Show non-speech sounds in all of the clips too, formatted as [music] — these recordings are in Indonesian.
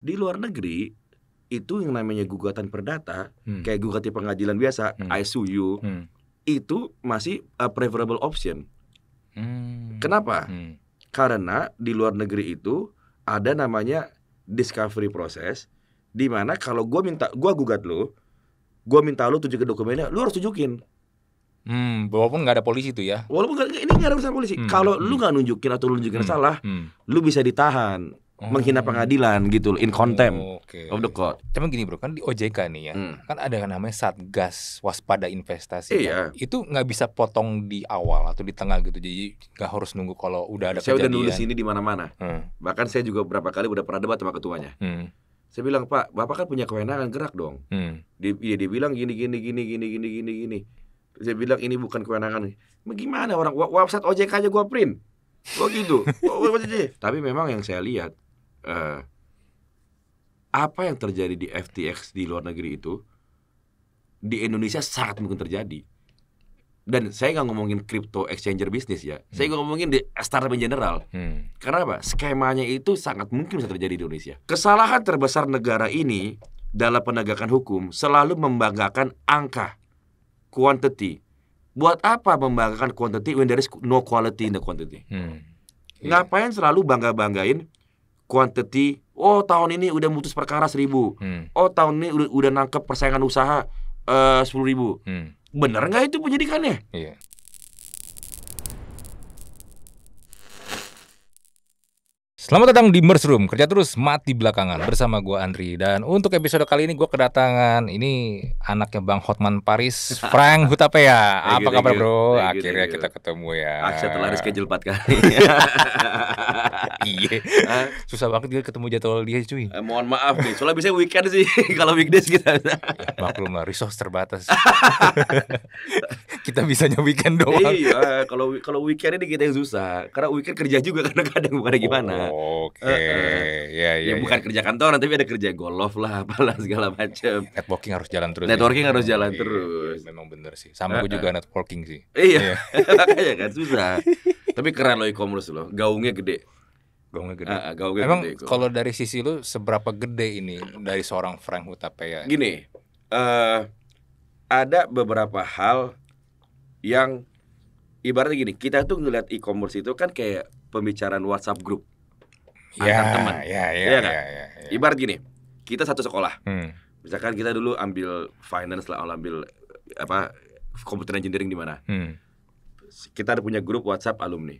di luar negeri itu yang namanya gugatan perdata hmm. kayak gugatan pengadilan biasa hmm. I sue you hmm. itu masih a preferable option hmm. kenapa hmm. karena di luar negeri itu ada namanya discovery proses di mana kalau gue minta gue gugat lo gue minta lo tunjukin dokumennya lo harus tunjukin Hmm, walaupun nggak ada polisi tuh ya. Walaupun gak, ini nggak ada urusan polisi. Hmm. Kalau hmm. lu nggak nunjukin atau lu nunjukin hmm. salah, hmm. lu bisa ditahan oh. menghina pengadilan gitu in contempt oh, okay. of the court. Cuman gini bro, kan di OJK nih ya, hmm. kan ada yang namanya satgas waspada investasi. Iya. Kan? Itu nggak bisa potong di awal atau di tengah gitu, jadi nggak harus nunggu kalau udah ada. Saya kejadian. udah nulis ini di mana-mana. Hmm. Bahkan saya juga berapa kali udah pernah debat sama ketuanya. Hmm. Saya bilang Pak, Bapak kan punya kewenangan gerak dong. Hmm. Iya, dia, dibilang bilang gini gini gini gini gini gini gini. Saya bilang ini bukan kewenangan. Bagaimana orang website OJK aja gua print. Gua gitu. [laughs] Tapi memang yang saya lihat uh, apa yang terjadi di FTX di luar negeri itu di Indonesia sangat mungkin terjadi. Dan saya nggak ngomongin crypto exchanger bisnis ya, hmm. saya nggak ngomongin di startup in general. Hmm. Karena apa? Skemanya itu sangat mungkin bisa terjadi di Indonesia. Kesalahan terbesar negara ini dalam penegakan hukum selalu membanggakan angka, quantity. Buat apa membanggakan quantity when there is no quality in the quantity? Hmm. Yeah. Ngapain selalu bangga-banggain quantity oh tahun ini udah mutus perkara seribu hmm. oh tahun ini udah, udah nangkep persaingan usaha eh, sepuluh ribu hmm. bener nggak itu penyidikannya yeah. Selamat datang di Merge Room, kerja terus mati belakangan bersama gue Andri Dan untuk episode kali ini gue kedatangan, ini anaknya Bang Hotman Paris, Frank [laughs] Hutapea Apa kabar bro? Akhirnya kita ketemu ya ah, Setelah reschedule 4 kali [laughs] [laughs] iya susah banget dia ketemu jadwal dia cuy eh, mohon maaf nih soalnya biasanya weekend sih [laughs] kalau weekdays kita [laughs] maklum lah resource terbatas kita bisanya weekend doang iya kalau kalau weekend ini kita yang susah karena weekend kerja juga kadang-kadang bukan oh, gimana oke okay. uh, uh. ya, ya, ya bukan ya. kerja kantor tapi ada kerja golf lah apalah segala macam networking harus jalan terus ya. networking ya. harus jalan iya, terus iya, memang bener sih sama uh, gue juga networking sih iya makanya iya kan susah tapi keren loh e-commerce loh gaungnya gede Gaungnya gede. Uh, gaungnya Emang kalau dari sisi lu seberapa gede ini dari seorang Frank Hutapea? Gini, uh, ada beberapa hal yang ibaratnya gini, kita tuh ngeliat e-commerce itu kan kayak pembicaraan WhatsApp grup ya, antar teman. Ya, ya, iya, iya, iya. Kan? Ya, ya, ya. Ibarat gini, kita satu sekolah. Hmm. Misalkan kita dulu ambil finance lah, ambil apa komputer engineering di mana. Hmm. Kita ada punya grup WhatsApp alumni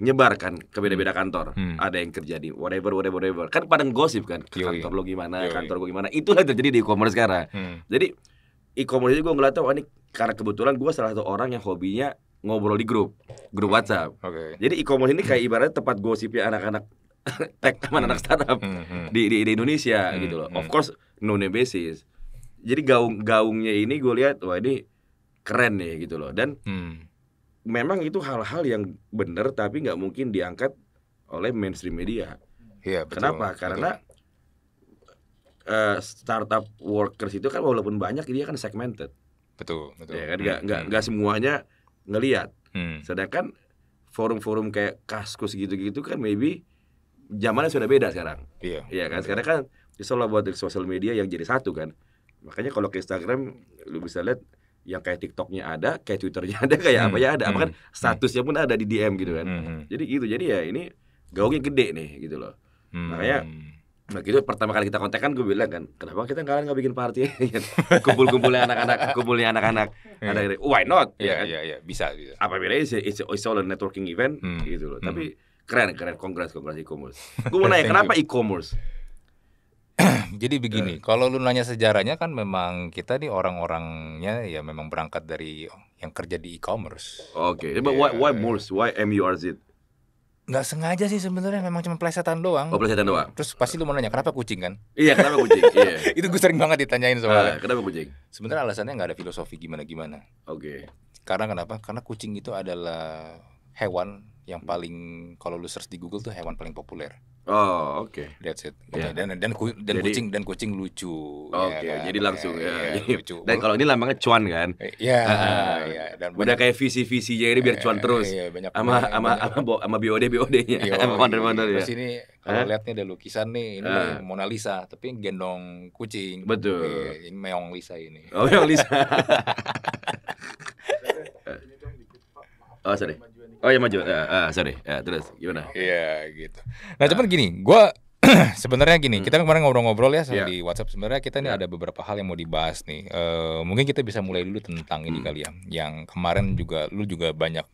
nyebar kan ke beda-beda kantor. Hmm. Ada yang kerja di whatever whatever whatever. Kan pada gosip kan ke kantor lo gimana, Yui. kantor gue gimana. itu yang terjadi di e-commerce sekarang. Hmm. Jadi e-commerce gue ngeliat tuh oh, ini karena kebetulan gue salah satu orang yang hobinya ngobrol di grup, grup WhatsApp. Okay. Jadi e-commerce ini kayak ibaratnya tempat gosipnya anak-anak [laughs] tech sama anak startup hmm, hmm. Di, di di Indonesia hmm, gitu loh. Hmm. Of course no name basis. Jadi gaung gaungnya ini gue lihat wah ini keren nih gitu loh dan hmm memang itu hal-hal yang benar tapi nggak mungkin diangkat oleh mainstream media. Iya, betul. Kenapa? Karena Uh, startup workers itu kan walaupun banyak dia kan segmented. Betul, betul. Ya kan nggak hmm. nggak hmm. nggak semuanya ngelihat. Hmm. Sedangkan forum-forum kayak kaskus gitu-gitu kan maybe zamannya sudah beda sekarang. Iya. Iya kan sekarang kan bisa buat di sosial media yang jadi satu kan. Makanya kalau ke Instagram lu bisa lihat yang kayak TikToknya ada, kayak Twitternya [laughs] ada, kayak hmm. apa ya ada, hmm. apa kan hmm. statusnya pun ada di DM gitu kan. Hmm, hmm. Jadi gitu, jadi ya ini gaungnya gede nih gitu loh. Hmm. Makanya Nah gitu pertama kali kita kontak kan gue bilang kan kenapa kita kalian nggak bikin party [laughs] gitu. kumpul-kumpulnya anak-anak kumpulnya anak-anak yeah. Hmm. ada why not Iya ya kan? iya, iya bisa bisa apa bedanya it's, it's, it's all a networking event hmm. gitu loh hmm. tapi keren keren kongres kongres e-commerce [laughs] gue mau nanya kenapa e-commerce [clears throat] Jadi begini, yeah. kalau lu nanya sejarahnya kan memang kita nih orang-orangnya ya memang berangkat dari yang kerja di e-commerce. Oke, okay. Iya. yeah. why why Why M U R Z? Nggak sengaja sih sebenarnya memang cuma plesetan doang. Oh, plesetan doang. Terus pasti lu mau nanya kenapa kucing kan? Iya, kenapa kucing? [laughs] Iya. Itu gue sering banget ditanyain soalnya. Uh, kenapa kucing? Sebenarnya alasannya gak ada filosofi gimana-gimana. Oke. Okay. Karena kenapa? Karena kucing itu adalah hewan yang paling kalau lu search di Google tuh hewan paling populer. Oh oke. Okay. That's it. Yeah. Iya. Dan dan ku, dan jadi, kucing dan kucing lucu. Oke. Okay, ya, kan? Jadi langsung iya, ya. ya, ya lucu. Dan kalau ini lambangnya cuan kan. Eh, iya. Uh, uh, ya, dan udah kayak visi visinya ini biar eh, cuan terus. Iya banyak. ama bo ama BOD BOD nya. Iya. founder founder iya, ya. Terus ini kalau lihat nih ada lukisan nih ini uh. Mona Lisa tapi gendong kucing. Betul. Ya, ini Meong Lisa ini. Oh Meong Lisa. [laughs] [laughs] Eh, oh sorry. Oh ya maju. Uh, uh, sorry. Uh, terus gimana? Iya gitu. Nah, nah. cuman gini, gue [clears throat] sebenarnya gini, hmm. kita kemarin ngobrol-ngobrol ya yeah. di WhatsApp. Sebenarnya kita ini yeah. ada beberapa hal yang mau dibahas nih. Uh, mungkin kita bisa mulai dulu tentang hmm. ini kali ya. Yang kemarin juga lu juga banyak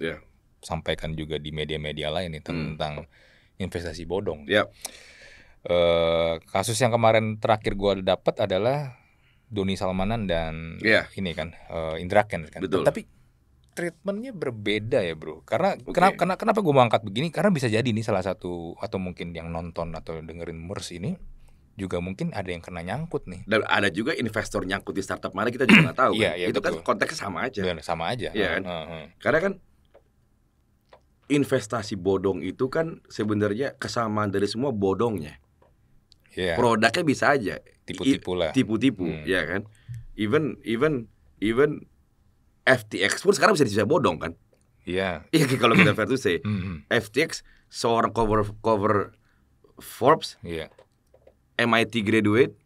yeah. sampaikan juga di media-media lain nih hmm. tentang hmm. investasi bodong. Yeah. Iya. Uh, kasus yang kemarin terakhir gue dapat adalah Doni Salmanan dan yeah. ini kan uh, Indra Ken. kan. Betul. Tapi treatmentnya berbeda ya bro. Karena okay. kenapa kenapa, kenapa gue mau angkat begini? Karena bisa jadi ini salah satu atau mungkin yang nonton atau dengerin MERS ini juga mungkin ada yang kena nyangkut nih. Dan ada juga investor nyangkut di startup mana kita juga nggak tahu. Iya, kan? Iya, iya, itu kan betul. kan konteksnya sama aja. Benar, sama aja. Ya kan? Uh, huh Karena kan investasi bodong itu kan sebenarnya kesamaan dari semua bodongnya. Yeah. Produknya bisa aja tipu-tipu lah. Tipu-tipu, hmm. ya kan? Even even even FTX pun sekarang bisa disebut bodong kan? Iya. Yeah. Iya kalau kita fair to say, hmm, hmm. FTX seorang cover cover Forbes, yeah. MIT graduate,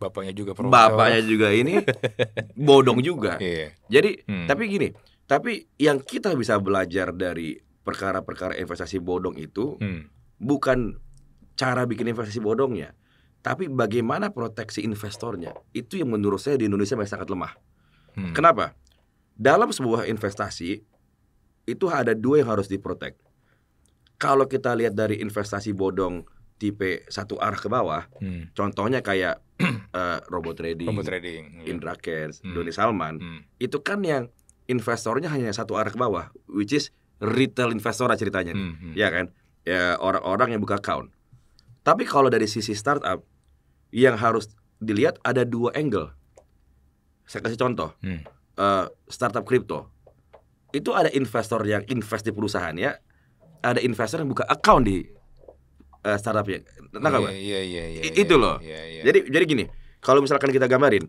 bapaknya juga profesor. Bapaknya juga ini [laughs] bodong juga. Yeah. Jadi hmm. tapi gini, tapi yang kita bisa belajar dari perkara-perkara investasi bodong itu hmm. bukan cara bikin investasi bodongnya, tapi bagaimana proteksi investornya. Itu yang menurut saya di Indonesia masih sangat lemah. Hmm. Kenapa? Dalam sebuah investasi itu ada dua yang harus diprotek. Kalau kita lihat dari investasi bodong tipe satu arah ke bawah, hmm. contohnya kayak uh, [clears throat] robot trading, robot trading, iya. Indra Kers, hmm. Doni Salman, hmm. itu kan yang investornya hanya satu arah ke bawah, which is retail investor lah ceritanya, hmm. ya kan? Ya orang-orang yang buka account. Tapi kalau dari sisi startup yang harus dilihat ada dua angle. Saya kasih contoh. Hmm Eh, startup kripto itu ada investor yang invest di perusahaan ya ada investor yang buka account di uh, eh, startupnya. Ya. nah yeah, yeah, yeah, Yeah, itu loh. Yeah, yeah. Jadi jadi gini, kalau misalkan kita gambarin,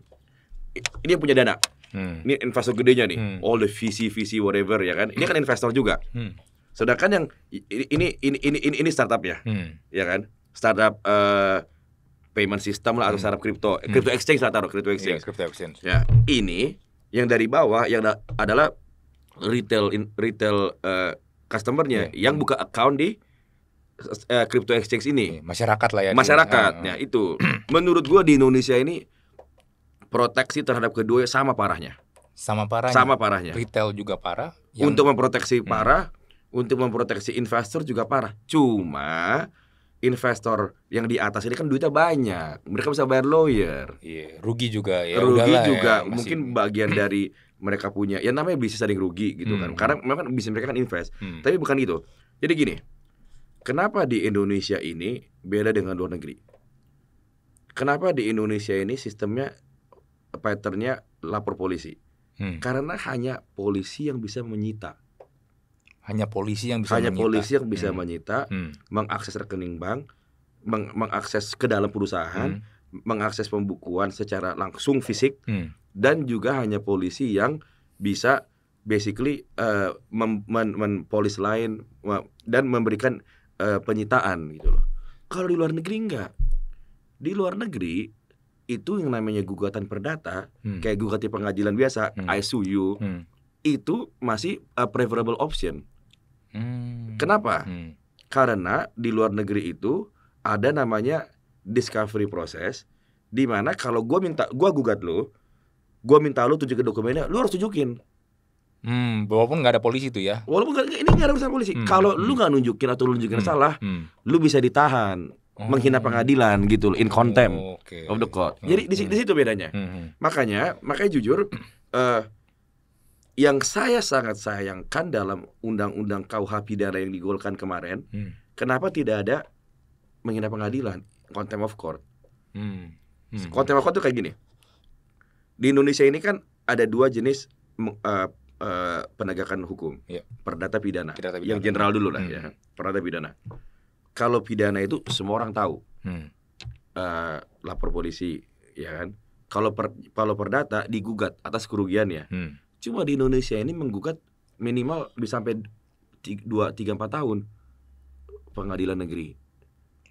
ini punya dana, hmm. ini investor gedenya nih, hmm. all the VC VC whatever ya kan, ini kan investor juga. Hmm. Sedangkan yang ini ini ini ini, ini startupnya, hmm. ya kan, startup uh, payment system lah atau hmm. startup kripto, hmm. kripto exchange lah taruh kripto iya, exchange. Yeah, crypto exchange. Ya ini yang dari bawah yang adalah retail in, retail uh, customernya yeah. Hmm. yang buka account di uh, crypto exchange ini iya, masyarakat lah ya masyarakatnya ah. ya itu menurut gua di Indonesia ini proteksi terhadap kedua sama parahnya sama parahnya sama parahnya retail juga parah yang... untuk memproteksi hmm. parah untuk memproteksi investor juga parah cuma investor yang di atas ini kan duitnya banyak. Mereka bisa bayar lawyer. yeah, rugi juga ya. Rugi ya, juga ya, mungkin bagian [clears throat] dari mereka punya ya namanya bisnis sering rugi gitu kan. hmm. kan. Karena memang bisnis mereka kan invest. Hmm. Tapi bukan itu. Jadi gini. Kenapa di Indonesia ini beda dengan luar negeri? Kenapa di Indonesia ini sistemnya patternnya lapor polisi? Hmm. Karena hanya polisi yang bisa menyita hanya polisi yang bisa hanya menyita. polisi yang bisa hmm. menyita, hmm. mengakses rekening bank, meng mengakses ke dalam perusahaan, hmm. mengakses pembukuan secara langsung fisik, hmm. dan juga hanya polisi yang bisa basically uh, mem men men polis lain dan memberikan uh, penyitaan gitu loh. Kalau di luar negeri enggak. Di luar negeri itu yang namanya gugatan perdata hmm. kayak gugatan pengadilan biasa, hmm. I sue you. Hmm. Itu masih a preferable option Hmm. Kenapa? Hmm. Karena di luar negeri itu ada namanya discovery process di mana kalau gue minta gue gugat lo, gue minta lo tunjukin dokumennya, lo harus tunjukin. Hmm, walaupun nggak ada polisi itu ya. Walaupun gak, ini nggak ada urusan polisi. Hmm. Kalau hmm. lu nggak nunjukin atau lu nunjukin hmm. salah, hmm. lu bisa ditahan, oh. menghina pengadilan gitu, in contempt oh, okay. of the court. Jadi di, hmm. di situ bedanya. Hmm. hmm. Makanya, makanya jujur, uh, yang saya sangat sayangkan dalam undang-undang KUH pidana yang digolkan kemarin, hmm. kenapa tidak ada menghina pengadilan, contempt of court. Hmm. Hmm. Contempt of court itu kayak gini. Di Indonesia ini kan ada dua jenis uh, uh, penegakan hukum, ya. perdata, pidana. pidana, yang general dulu lah hmm. ya, perdata pidana. Kalau pidana itu semua orang tahu, hmm. uh, lapor polisi, ya kan. Kalau per, kalau perdata digugat atas kerugiannya. Hmm Cuma di Indonesia ini menggugat minimal bisa sampai dua tiga empat tahun pengadilan negeri.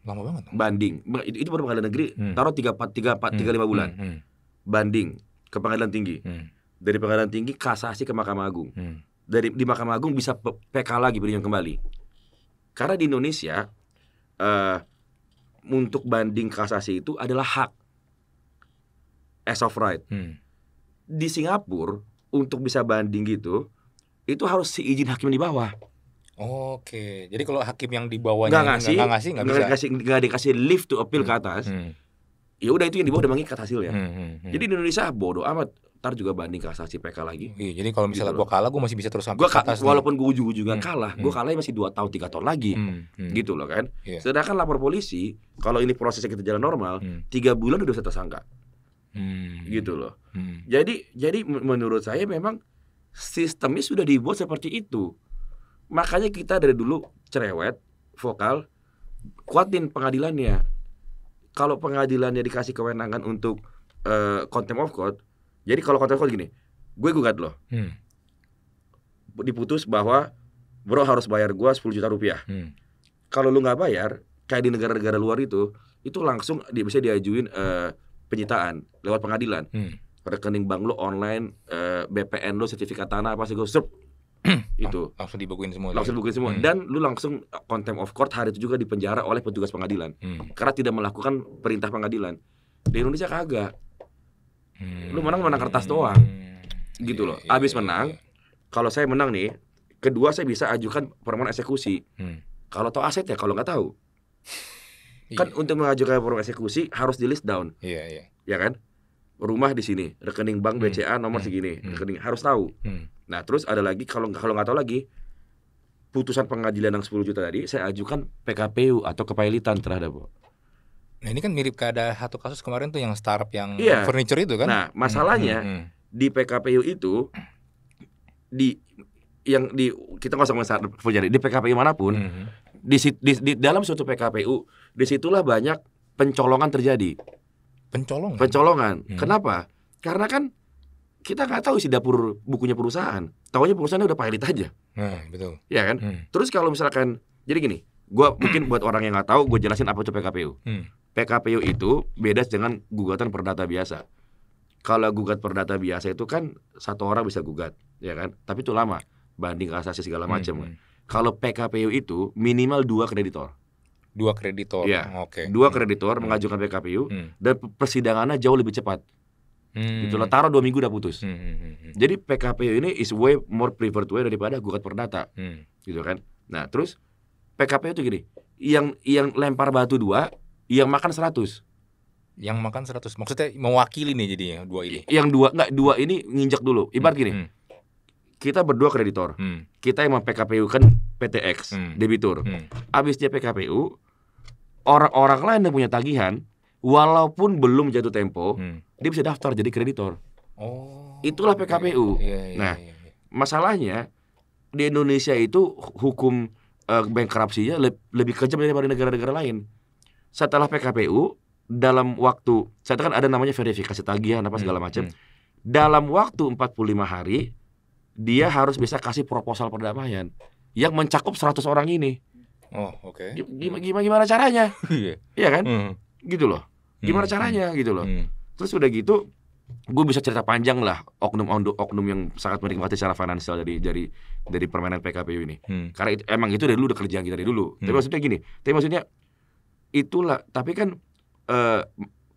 Lama banget. Banding. Itu itu baru pengadilan negeri, hmm. taruh tiga empat tiga empat tiga hmm, lima bulan. Hmm. Hmm. Banding ke pengadilan tinggi. Hmm. Dari pengadilan tinggi kasasi ke Mahkamah Agung. Hmm. Dari di Mahkamah Agung bisa PK lagi peninjauan kembali. Karena di Indonesia uh, untuk banding kasasi itu adalah hak as of right. Hmm. Di Singapura untuk bisa banding gitu itu harus si izin hakim di bawah. Oke, jadi kalau hakim yang di bawahnya nggak ngasih, nggak ngasih, nggak bisa. Dikasih, gak dikasih lift to appeal hmm. ke atas. Hmm, hmm. Ya udah itu yang di bawah udah mengikat hasilnya. Hmm, hmm, hmm. Jadi di Indonesia bodoh amat. Ntar juga banding kasasi PK lagi. Iya, jadi kalau misalnya gitu gue kalah, gua masih bisa terus sampai gua, ke atas. Walaupun gua ujung-ujungnya hmm, kalah, hmm. gua kalah masih dua tahun tiga tahun lagi, hmm, hmm. gitu loh kan. Yeah. Sedangkan lapor polisi, kalau ini prosesnya kita jalan normal, hmm. tiga bulan udah bisa tersangka hmm. gitu loh hmm. jadi jadi menurut saya memang sistemnya sudah dibuat seperti itu makanya kita dari dulu cerewet vokal kuatin pengadilannya kalau pengadilannya dikasih kewenangan untuk uh, contempt of court jadi kalau contempt of court gini gue gugat loh hmm. diputus bahwa bro harus bayar gue 10 juta rupiah hmm. kalau lu nggak bayar kayak di negara-negara luar itu itu langsung bisa diajuin uh, penyitaan lewat pengadilan. Hmm. Rekening bank lo online, eh, BPN lo, sertifikat tanah apa sih gue serp [clears throat] itu langsung dibukuin semua langsung ya? dibukuin semua hmm. dan lu langsung contempt eh, of court hari itu juga dipenjara oleh petugas pengadilan hmm. karena tidak melakukan perintah pengadilan di Indonesia kagak hmm. lu menang menang kertas doang hmm. gitu loh yeah, iya, abis yeah, menang yeah. kalau saya menang nih kedua saya bisa ajukan permohonan eksekusi hmm. kalau tau aset ya kalau nggak tahu Iya. Kan untuk mengajukan form eksekusi harus di list down. Iya, iya. Ya kan? Rumah di sini, rekening bank BCA hmm. nomor hmm. segini, hmm. rekening harus tahu. Hmm. Nah, terus ada lagi kalau kalau nggak tahu lagi putusan pengadilan yang 10 juta tadi saya ajukan PKPU atau kepailitan terhadap Nah, ini kan mirip ada satu kasus kemarin tuh yang startup yang iya. furniture itu kan. Nah, masalahnya hmm, hmm, hmm. di PKPU itu di yang di kita nggak usah startup di PKPU manapun hmm di, di, di dalam suatu PKPU disitulah banyak pencolongan terjadi. Pencolongan. Pencolongan. Hmm. Kenapa? Karena kan kita nggak tahu isi dapur bukunya perusahaan. Tahunya perusahaan udah pilot aja. Hmm, betul. Ya kan? Hmm. Terus kalau misalkan jadi gini, gue [clears throat] mungkin buat orang yang nggak tahu, gue jelasin apa itu PKPU. Hmm. PKPU itu beda dengan gugatan perdata biasa. Kalau gugat perdata biasa itu kan satu orang bisa gugat, ya kan? Tapi itu lama, banding kasasi segala hmm, macam hmm. kan kalau PKPU itu minimal dua kreditor. Dua kreditor. Ya. Oke. Okay. Dua hmm. kreditor hmm. mengajukan PKPU hmm. dan persidangannya jauh lebih cepat. Hmm. Itulah taruh dua minggu udah putus. Hmm, hmm, hmm Jadi PKPU ini is way more preferred way daripada gugat perdata, hmm. gitu kan? Nah terus PKPU itu gini, yang yang lempar batu dua, yang makan seratus. Yang makan seratus maksudnya mewakili nih jadinya dua ini. Yang dua nggak dua ini nginjak dulu. Ibarat hmm, gini, hmm kita berdua kreditor. Hmm. Kita yang PKPU kan PTX, hmm. debitur. Hmm. Abis dia PKPU, orang-orang lain yang punya tagihan, walaupun belum jatuh tempo, hmm. dia bisa daftar jadi kreditor. Oh. Itulah PKPU. Iya, iya, iya, nah, iya, iya. masalahnya di Indonesia itu hukum uh, eh, bankrupsinya le lebih kejam daripada negara-negara lain. Setelah PKPU dalam waktu, saya kan ada namanya verifikasi tagihan apa segala hmm, macam. Hmm. Dalam waktu 45 hari dia harus bisa kasih proposal perdamaian yang mencakup 100 orang ini. Oh, oke. Okay. Gimana, gimana gimana caranya? [laughs] Iya. iya kan? Mm. Gitu loh. Hmm, gimana mm. caranya hmm. gitu loh. Mm. Terus udah gitu gue bisa cerita panjang lah oknum oknum yang sangat menikmati secara finansial dari dari dari permainan PKPU ini. Hmm. Karena itu, emang itu dari dulu udah kerjaan kita dari dulu. Hmm. Tapi maksudnya gini, tapi maksudnya itulah tapi kan eh,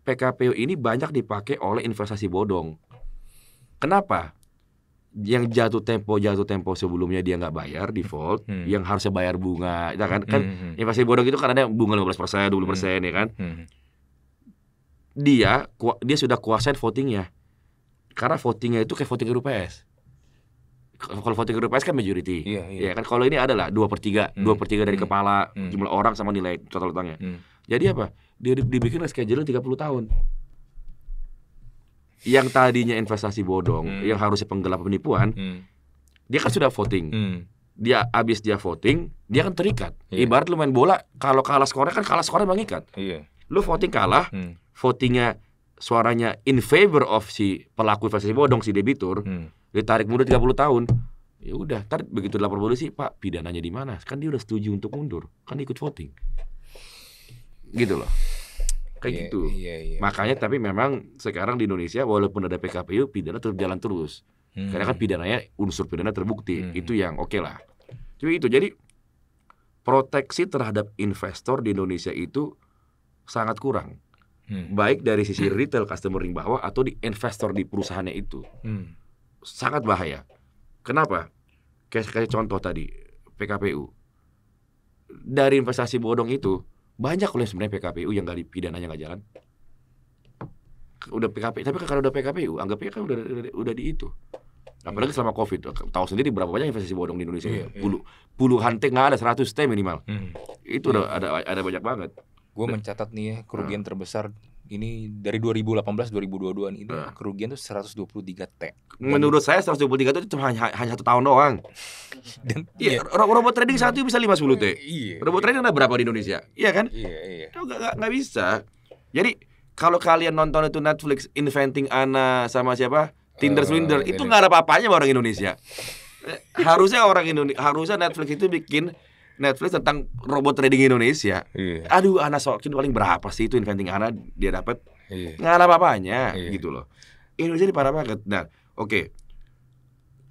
PKPU ini banyak dipakai oleh investasi bodong. Kenapa? yang jatuh tempo jatuh tempo sebelumnya dia nggak bayar default hmm. yang harusnya bayar bunga ya kan kan hmm. hmm, hmm. investasi bodong itu kan ada bunga 15 persen 20 persen hmm. ya kan hmm. hmm. dia dia sudah kuasain votingnya karena votingnya itu kayak voting RUPS kalau voting RUPS kan majority iya, iya. ya kan kalau ini adalah dua per tiga dua per tiga dari hmm. kepala hmm. jumlah orang sama nilai total utangnya hmm. jadi apa dia dibikin tiga puluh tahun yang tadinya investasi bodong, hmm. yang harusnya penggelap penipuan, hmm. dia kan sudah voting. Hmm. Dia abis dia voting, dia kan terikat. Yeah. Ibarat lu main bola, kalau kalah skornya kan kalah skornya mengikat. Yeah. Lu voting kalah, hmm. votingnya suaranya in favor of si pelaku investasi bodong si debitur, hmm. ditarik mundur 30 tahun. Ya udah, tarik begitu lapor polisi, Pak, pidananya di mana? Kan dia udah setuju untuk mundur, kan ikut voting. Gitu loh kayak yeah, gitu. Yeah, yeah, Makanya tapi memang sekarang di Indonesia walaupun ada PKPU pidana tetap jalan terus. Hmm. Karena kan hmm. pidananya unsur pidana terbukti. Hmm. Itu yang oke okay lah. Cuma itu jadi proteksi terhadap investor di Indonesia itu sangat kurang. Hmm. Baik dari sisi hmm. retail customering bawah atau di investor di perusahaannya itu. Hmm. Sangat bahaya. Kenapa? Kayak, kayak contoh tadi PKPU. Dari investasi bodong itu banyak loh sebenarnya PKPU yang nggak yang nggak jalan. Udah PKP, tapi kan kalau udah PKPU anggapnya kan udah udah, udah di itu. Apalagi iya. selama COVID, tahu sendiri berapa banyak investasi bodong di Indonesia. Ya. iya, Puluh, iya. puluhan T nggak ada, seratus T minimal. Hmm. Itu udah iya. ada ada banyak banget. Gue mencatat nih ya, kerugian hmm. terbesar ini dari 2018 2022 ini nah. kerugian tuh 123 T. Menurut saya 123 itu cuma hanya, hanya satu tahun doang. [laughs] Dan iya, iya. robot trading satu bisa 50 T. Hmm, iya, robot iya. trading ada berapa di Indonesia? Iya kan? Iya, iya. gak, gak, bisa. Jadi kalau kalian nonton itu Netflix Inventing Anna sama siapa? Tinder oh, Swindler iya, itu iya. nggak ada apa-apanya orang Indonesia. Eh, harusnya orang Indonesia harusnya Netflix itu bikin Netflix tentang robot trading Indonesia. Iya. Aduh, anak Sokin paling berapa sih itu inventing Ana dia dapat? Iya. Nggak ada apa-apanya iya. gitu loh. Indonesia ini parah banget. Nah, oke. Okay.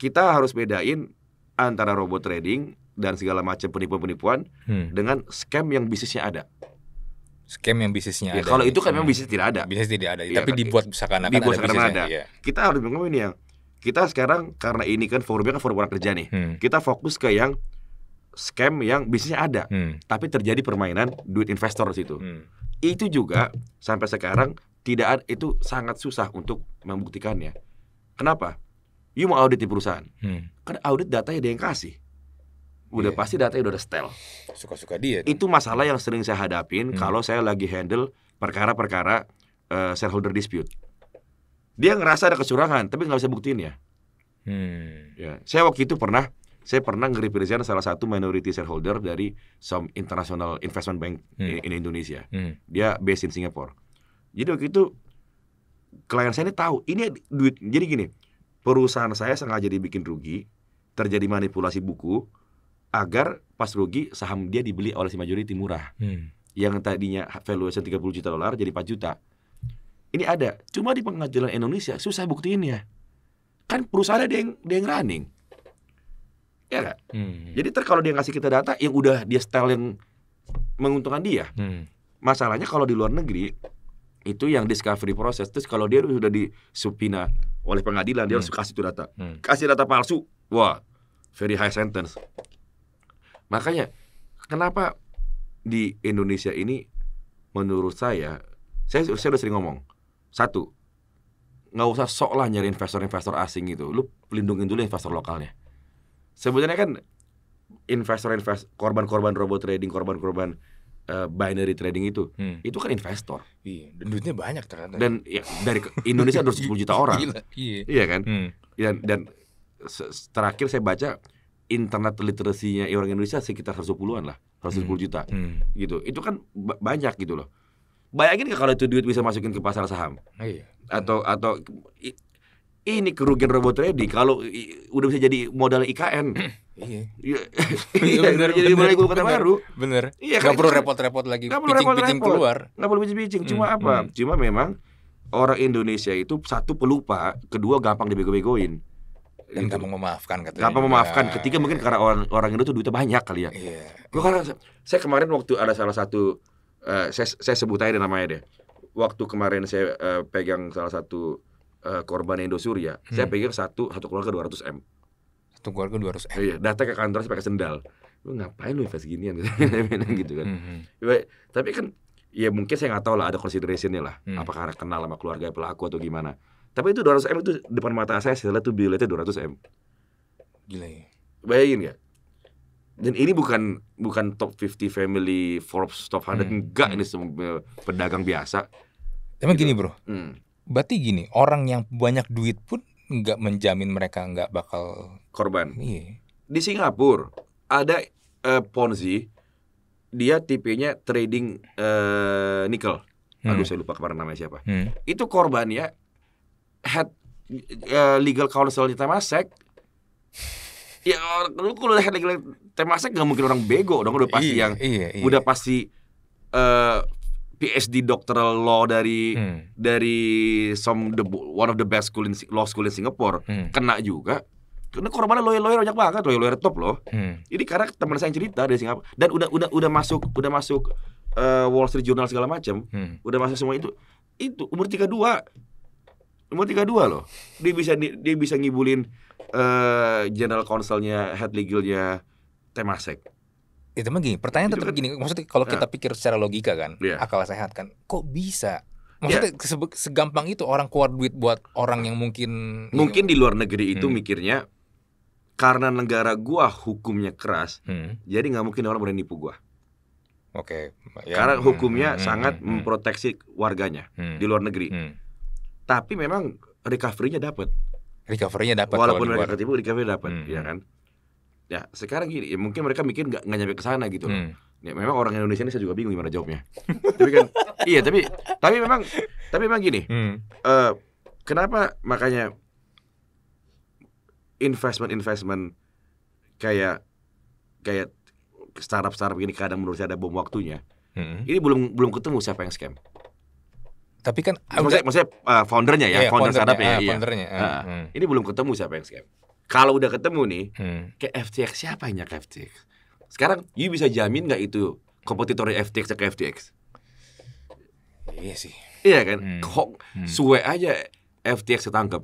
Kita harus bedain antara robot trading dan segala macam penipuan-penipuan hmm. dengan scam yang bisnisnya ada scam yang bisnisnya ya, ada. Kalau itu kan memang hmm. bisnis tidak ada. Bisnis tidak ada, ya, tapi kan? dibuat seakan-akan dibuat ada. Bisnisnya, ada. Iya. Kita harus ngomong ini yang kita sekarang karena ini kan forumnya kan forum orang kerja nih. Hmm. Kita fokus ke yang scam yang bisnisnya ada, hmm. tapi terjadi permainan duit investor di situ. Hmm. Itu juga sampai sekarang tidak ada, itu sangat susah untuk membuktikannya. Kenapa? You mau audit di perusahaan, hmm. kan audit datanya dia yang kasih. Udah yeah. pasti datanya udah ada setel. Suka-suka dia. Dong. Itu masalah yang sering saya hadapin hmm. kalau saya lagi handle perkara-perkara uh, shareholder dispute. Dia ngerasa ada kecurangan, tapi nggak bisa buktiin ya. Hmm. ya. Saya waktu itu pernah saya pernah nge-represent salah satu minority shareholder dari some international investment bank hmm. in Indonesia. Hmm. Dia based in Singapore. Jadi waktu itu klien saya ini tahu ini duit. Jadi gini, perusahaan saya sengaja dibikin rugi, terjadi manipulasi buku agar pas rugi saham dia dibeli oleh si majority murah. Hmm. Yang tadinya valuation 30 juta dolar jadi 4 juta. Ini ada, cuma di pengadilan Indonesia susah ya Kan perusahaan ada yang, dia yang running Ya gak? Iya. Kan? Hmm. Jadi ter kalau dia ngasih kita data yang udah dia setelin menguntungkan dia. Hmm. Masalahnya kalau di luar negeri itu yang discovery proses terus kalau dia sudah disupina oleh pengadilan dia hmm. harus kasih itu data. Hmm. Kasih data palsu. Wah, very high sentence. Makanya kenapa di Indonesia ini menurut saya saya saya udah sering ngomong. Satu, nggak usah sok lah nyari investor-investor asing itu. Lu lindungin dulu investor lokalnya sebenarnya kan investor invest korban-korban robot trading, korban-korban uh, binary trading itu, hmm. itu kan investor. Iya, duitnya banyak ternyata. Dan ya, dari Indonesia ada [laughs] 10 juta orang. Iya. iya. kan? Hmm. Ya, dan dan terakhir saya baca internet literasinya orang Indonesia sekitar 110-an lah, 110 hmm. juta. Hmm. Gitu. Itu kan banyak gitu loh. Bayangin kalau itu duit bisa masukin ke pasar saham. Iya. Atau atau ini kerugian robot ready kalau udah bisa jadi modal IKN. [clears throat] iya. Iya. [laughs] iya jadi mulai gue kata baru. Bener. Iya. Gak kan? perlu repot-repot lagi. Gak perlu repot-repot keluar. Gak perlu bicing-bicing. Mm, cuma apa? Mm. Cuma memang orang Indonesia itu satu pelupa, kedua gampang dibego-begoin. Dan gitu. gampang memaafkan katanya. Gampang memaafkan. Iya. Ketiga mungkin karena orang orang itu duitnya banyak kali ya. Iya. Gue karena saya kemarin waktu ada salah satu eh, saya saya sebut aja namanya deh. Waktu kemarin saya eh, pegang salah satu uh, korban Indosuria, hmm. saya pikir satu satu keluarga 200 m. Satu keluarga 200 m. Iya, datang ke kantor saya pakai sendal. Lu ngapain lu invest ginian gitu, [laughs] gitu kan. Hmm. hmm. Iya, tapi kan ya mungkin saya nggak tahu lah ada considerationnya lah. Hmm. Apakah kenal sama keluarga pelaku atau gimana. Tapi itu 200 m itu depan mata saya saya lihat tuh dua 200 m. Gila ya. Bayangin ya. dan ini bukan bukan top 50 family Forbes top 100 hmm. enggak hmm. ini semua eh, pedagang biasa. Emang gitu. gini, Bro. Hmm berarti gini orang yang banyak duit pun nggak menjamin mereka nggak bakal korban. Iya. Di Singapura ada uh, eh, Ponzi, dia tipenya trading uh, nikel. Hmm. Aduh saya lupa kemarin namanya siapa. Hmm. Itu ya head uh, eh, legal counsel di Temasek. Ya lu kalau head legal Temasek nggak mungkin orang bego dong udah pasti iya, yang iya, iya. udah pasti uh, PhD doctoral law dari hmm. dari some the one of the best school in law school in Singapore hmm. kena juga karena korbannya lawyer-lawyer banyak banget, lawyer-lawyer top loh. Hmm. Ini karena teman saya yang cerita dari Singapura dan udah udah udah masuk udah masuk uh, Wall Street Journal segala macam, hmm. udah masuk semua itu. Itu umur tiga dua Umur tiga dua loh. Dia bisa dia bisa ngibulin uh, general counselnya, head legalnya Temasek itu mah gini, pertanyaan tetap kan gini. Maksudnya kalau kita pikir secara logika kan, yeah. akal sehat kan, kok bisa maksudnya yeah. Iya. segampang itu orang keluar duit buat orang yang mungkin mungkin di luar negeri itu hmm. mikirnya karena negara gua hukumnya keras hmm. jadi nggak mungkin orang berani nipu gua oke okay. ya, karena hukumnya hmm, hmm sangat hmm, hmm, memproteksi warganya hmm, di luar negeri hmm. tapi memang recovery-nya dapat recovery-nya dapat walaupun mereka ketipu, recovery dapat hmm. ya kan ya sekarang gini ya mungkin mereka mikir nggak nggak nyampe ke sana gitu Hmm. Ya, memang orang Indonesia ini saya juga bingung gimana jawabnya. [laughs] tapi kan iya tapi tapi memang tapi memang gini. Hmm. Uh, kenapa makanya investment investment kayak kayak startup startup gini kadang menurut saya ada bom waktunya. Hmm. Ini belum belum ketemu siapa yang scam. Tapi kan maksudnya, maksudnya uh, foundernya ya, iya, founder startup ya. Eh, iya. Foundernya. Uh, Uh, hmm. Ini belum ketemu siapa yang scam kalau udah ketemu nih hmm. ke FTX siapa yang ke FTX sekarang you bisa jamin nggak itu kompetitornya FTX ke FTX iya sih iya kan hmm. kok hmm. suwe aja FTX ketangkep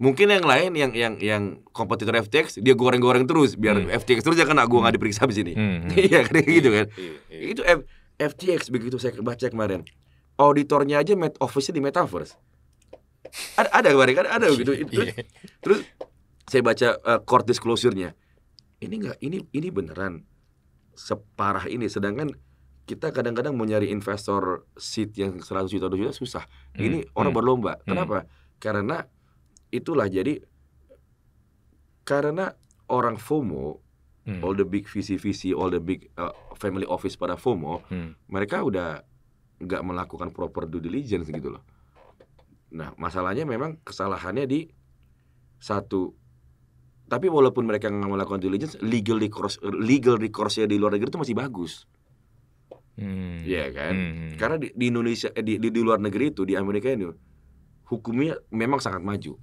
mungkin yang lain yang yang yang kompetitor FTX dia goreng-goreng terus biar hmm. FTX terus jangan kena gua nggak hmm. diperiksa di sini hmm, iya hmm. kan gitu kan iya, iya, iya. itu F FTX begitu saya baca kemarin auditornya aja met office di metaverse ada ada kemarin kan ada begitu terus terus saya baca uh, court disclosure-nya. Ini enggak ini ini beneran separah ini sedangkan kita kadang-kadang mau nyari investor seat yang 100 juta juta susah. Hmm. Ini orang hmm. berlomba. Hmm. Kenapa? Karena itulah jadi karena orang FOMO hmm. all the big VC-VC, all the big uh, family office pada FOMO, hmm. mereka udah nggak melakukan proper due diligence gitu loh. Nah, masalahnya memang kesalahannya di satu tapi walaupun mereka nggak melakukan diligence, legal recourse legal recourse ya di luar negeri itu masih bagus. Hmm. Ya kan? Hmm. Karena di, di Indonesia eh, di, di di luar negeri itu di Amerika ini hukumnya memang sangat maju.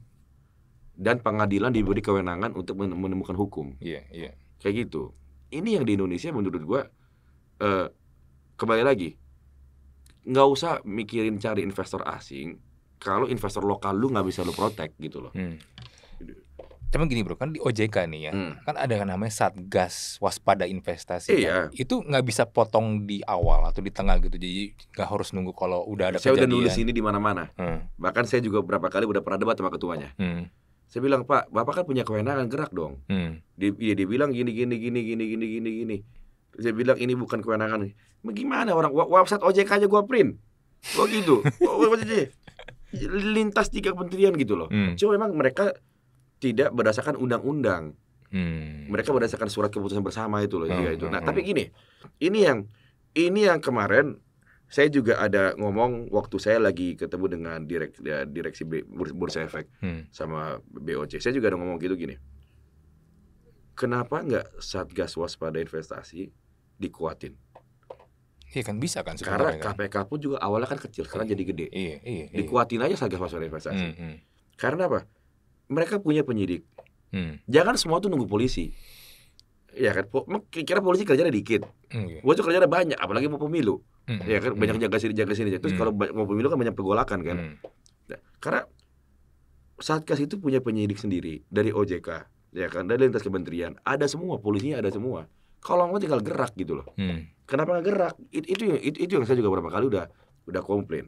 Dan pengadilan diberi kewenangan untuk menemukan hukum. Iya, yeah, iya. Yeah. Kayak gitu. Ini yang di Indonesia menurut gua eh, kembali lagi nggak usah mikirin cari investor asing kalau investor lokal lu nggak bisa lu protek gitu loh. Hmm cuma gini bro, kan di OJK nih ya, hmm. kan ada namanya Satgas Waspada Investasi. Kan? Iya. Kan? Itu nggak bisa potong di awal atau di tengah gitu, jadi nggak harus nunggu kalau udah ada saya kejadian. udah nulis ini di mana-mana. Hmm. Bahkan saya juga berapa kali udah pernah debat sama ketuanya. Hmm. Saya bilang Pak, Bapak kan punya kewenangan gerak dong. Hmm. Dia, iya, dia, bilang gini gini gini gini gini gini gini. Saya bilang ini bukan kewenangan. Gimana orang website OJK aja gua print. Gue oh, gitu. [laughs] Oh, lintas tiga kementerian gitu loh. Hmm. Cuma memang mereka tidak berdasarkan undang-undang. Hmm. Mereka berdasarkan surat keputusan bersama itu loh, iya hmm, itu. Hmm, nah, hmm. tapi gini, ini yang ini yang kemarin saya juga ada ngomong waktu saya lagi ketemu dengan direk, ya, direksi B, Bursa Efek hmm. sama BOC. Saya juga ada ngomong gitu gini. Kenapa nggak Satgas Waspada Investasi dikuatin? Iya kan bisa kan sekarang. Karena KPK kan? pun juga awalnya kan kecil, sekarang iya, jadi gede. Iya, iya, iya. Dikuatin aja Satgas Waspada Investasi. Mm, hmm. Karena apa? mereka punya penyidik. Hmm. Jangan semua tuh nunggu polisi. Ya kan, po kira polisi kerjanya dikit. Hmm. Iya. Gue tuh kerjanya banyak, apalagi mau pemilu. Hmm. Ya kan, hmm, banyak iya. jaga sini jaga sini. Terus hmm. kalau mau pemilu kan banyak pergolakan kan. Hmm. Nah, karena Satgas itu punya penyidik sendiri dari OJK, ya kan, dari lintas kementerian. Ada semua, polisinya ada semua. Kalau nggak tinggal gerak gitu loh. Hmm. Kenapa nggak gerak? It, itu, itu, itu yang saya juga beberapa kali udah udah komplain,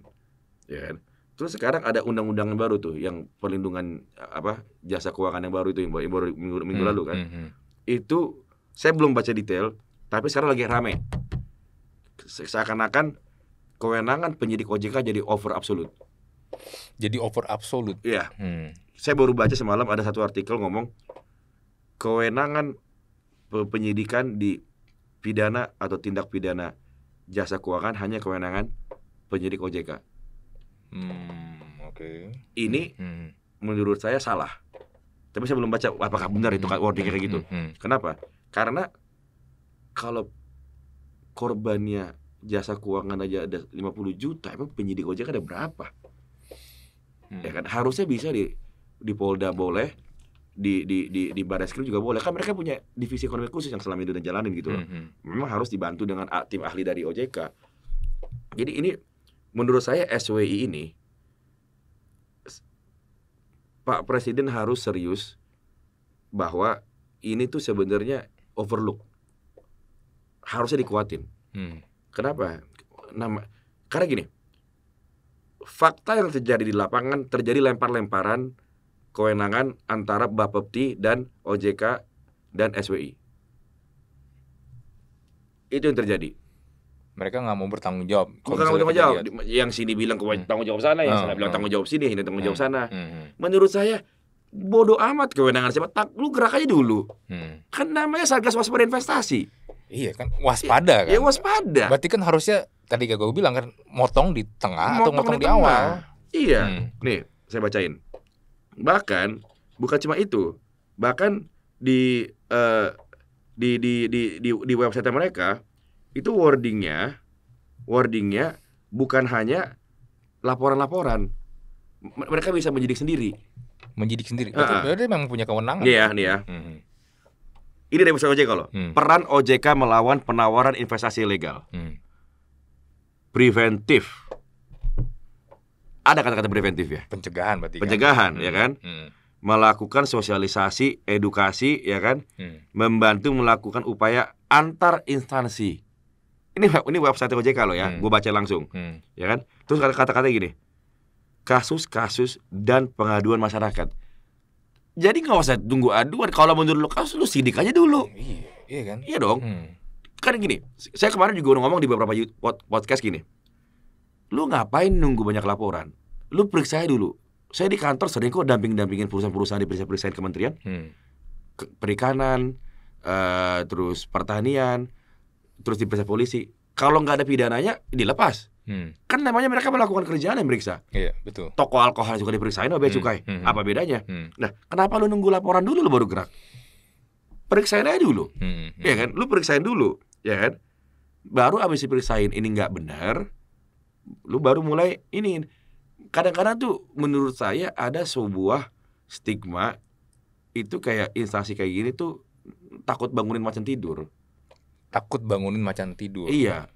ya kan Terus sekarang ada undang-undang yang baru tuh yang perlindungan apa jasa keuangan yang baru itu yang baru minggu, minggu hmm, lalu kan. Hmm, hmm. Itu saya belum baca detail, tapi sekarang lagi rame. Seakan-akan kewenangan penyidik OJK jadi over absolut. Jadi over absolut. Iya. Hmm. Saya baru baca semalam ada satu artikel ngomong kewenangan penyidikan di pidana atau tindak pidana jasa keuangan hanya kewenangan penyidik OJK Hmm, oke. Okay. Ini hmm. menurut saya salah. Tapi saya belum baca apakah benar itu hmm. wording kayak gitu. Hmm, hmm, hmm. Kenapa? Karena kalau korbannya jasa keuangan aja ada 50 juta, emang penyidik ojek ada berapa? Ya hmm. Ya kan harusnya bisa di di Polda boleh, di di di di Baris Krim juga boleh. Kan mereka punya divisi ekonomi khusus yang selama ini udah jalanin gitu loh. Hmm. Memang harus dibantu dengan tim ahli dari OJK. Jadi ini menurut saya SWI ini Pak Presiden harus serius bahwa ini tuh sebenarnya overlook. Harusnya dikuatin. Hmm. Kenapa? Nama karena gini. Fakta yang terjadi di lapangan terjadi lempar-lemparan kewenangan antara Bapepti dan OJK dan SWI. Itu yang terjadi mereka nggak mau bertanggung jawab. Bukan tanggung jawab, yang sini bilang hmm. tanggung jawab sana, yang hmm. sana bilang hmm. tanggung jawab sini, ini tanggung jawab hmm, sana. Hmm, hmm. Menurut saya bodoh amat kewenangan siapa. Tak, lu gerak aja dulu. Hmm. Kan namanya Satgas Waspada Investasi. Iya kan, waspada iya, kan. Iya waspada. Berarti kan harusnya tadi gak gue bilang kan motong di tengah motong atau motong di, di awal. Iya. Hmm. Nih, saya bacain. Bahkan bukan cuma itu. Bahkan di uh, eh, di, di, di di di di website mereka itu wordingnya wordingnya bukan hanya laporan-laporan mereka bisa menjadi sendiri menjadi sendiri uh -uh. berarti memang punya kewenangan iya nih ya hmm. ini dari pesan OJK loh hmm. peran OJK melawan penawaran investasi ilegal hmm. preventif ada kata-kata preventif ya pencegahan berarti kan. pencegahan kan? ya kan hmm. melakukan sosialisasi edukasi ya kan hmm. membantu melakukan upaya antar instansi ini ini website OJK loh ya, hmm. gue baca langsung, hmm. ya kan? Terus kata-kata gini, kasus-kasus dan pengaduan masyarakat. Jadi nggak usah tunggu aduan. Kalau menurut lo kasus, lu sidik aja dulu. Iya, iya kan? Iya dong. Hmm. Kan gini, saya kemarin juga ngomong di beberapa podcast gini. Lu ngapain nunggu banyak laporan? Lu periksa dulu. Saya di kantor sering kok damping-dampingin perusahaan-perusahaan di perusahaan-perusahaan kementerian. Hmm. perikanan, uh, terus pertanian, terus diperiksa polisi kalau nggak ada pidananya dilepas Hmm. Kan namanya mereka melakukan kerjaan yang meriksa. Iya, betul. Toko alkohol juga diperiksain oleh hmm. cukai. Hmm, hmm. Apa bedanya? Hmm. Nah, kenapa lu nunggu laporan dulu lu baru gerak? Periksain aja dulu. Hmm. hmm. Ya kan? Lu periksain dulu, ya kan? Baru abis diperiksain ini nggak benar, lu baru mulai ini. Kadang-kadang tuh menurut saya ada sebuah stigma itu kayak instansi kayak gini tuh takut bangunin macan tidur takut bangunin macan tidur. Iya.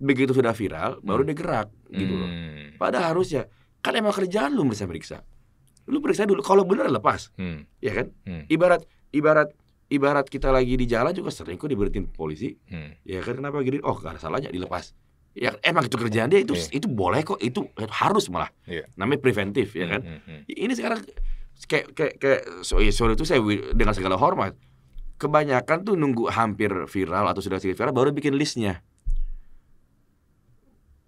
Begitu sudah viral, baru hmm. dia gerak gitu loh. Hmm. Padahal harusnya kan emang kerjaan lu bisa periksa. Lu periksa dulu kalau benar lepas. Hmm. Ya kan? Hmm. Ibarat ibarat ibarat kita lagi di jalan juga sering kok diberitin polisi. Hmm. Ya kan kenapa gini? Oh, gak ada salahnya dilepas. Ya emang itu kerjaan dia itu yeah. itu boleh kok, itu harus malah. Yeah. Namanya preventif ya kan. Hmm. Hmm. Ini sekarang kayak kayak kayak so, iya, sorry itu saya dengan segala hormat kebanyakan tuh nunggu hampir viral atau sudah sedikit viral baru bikin listnya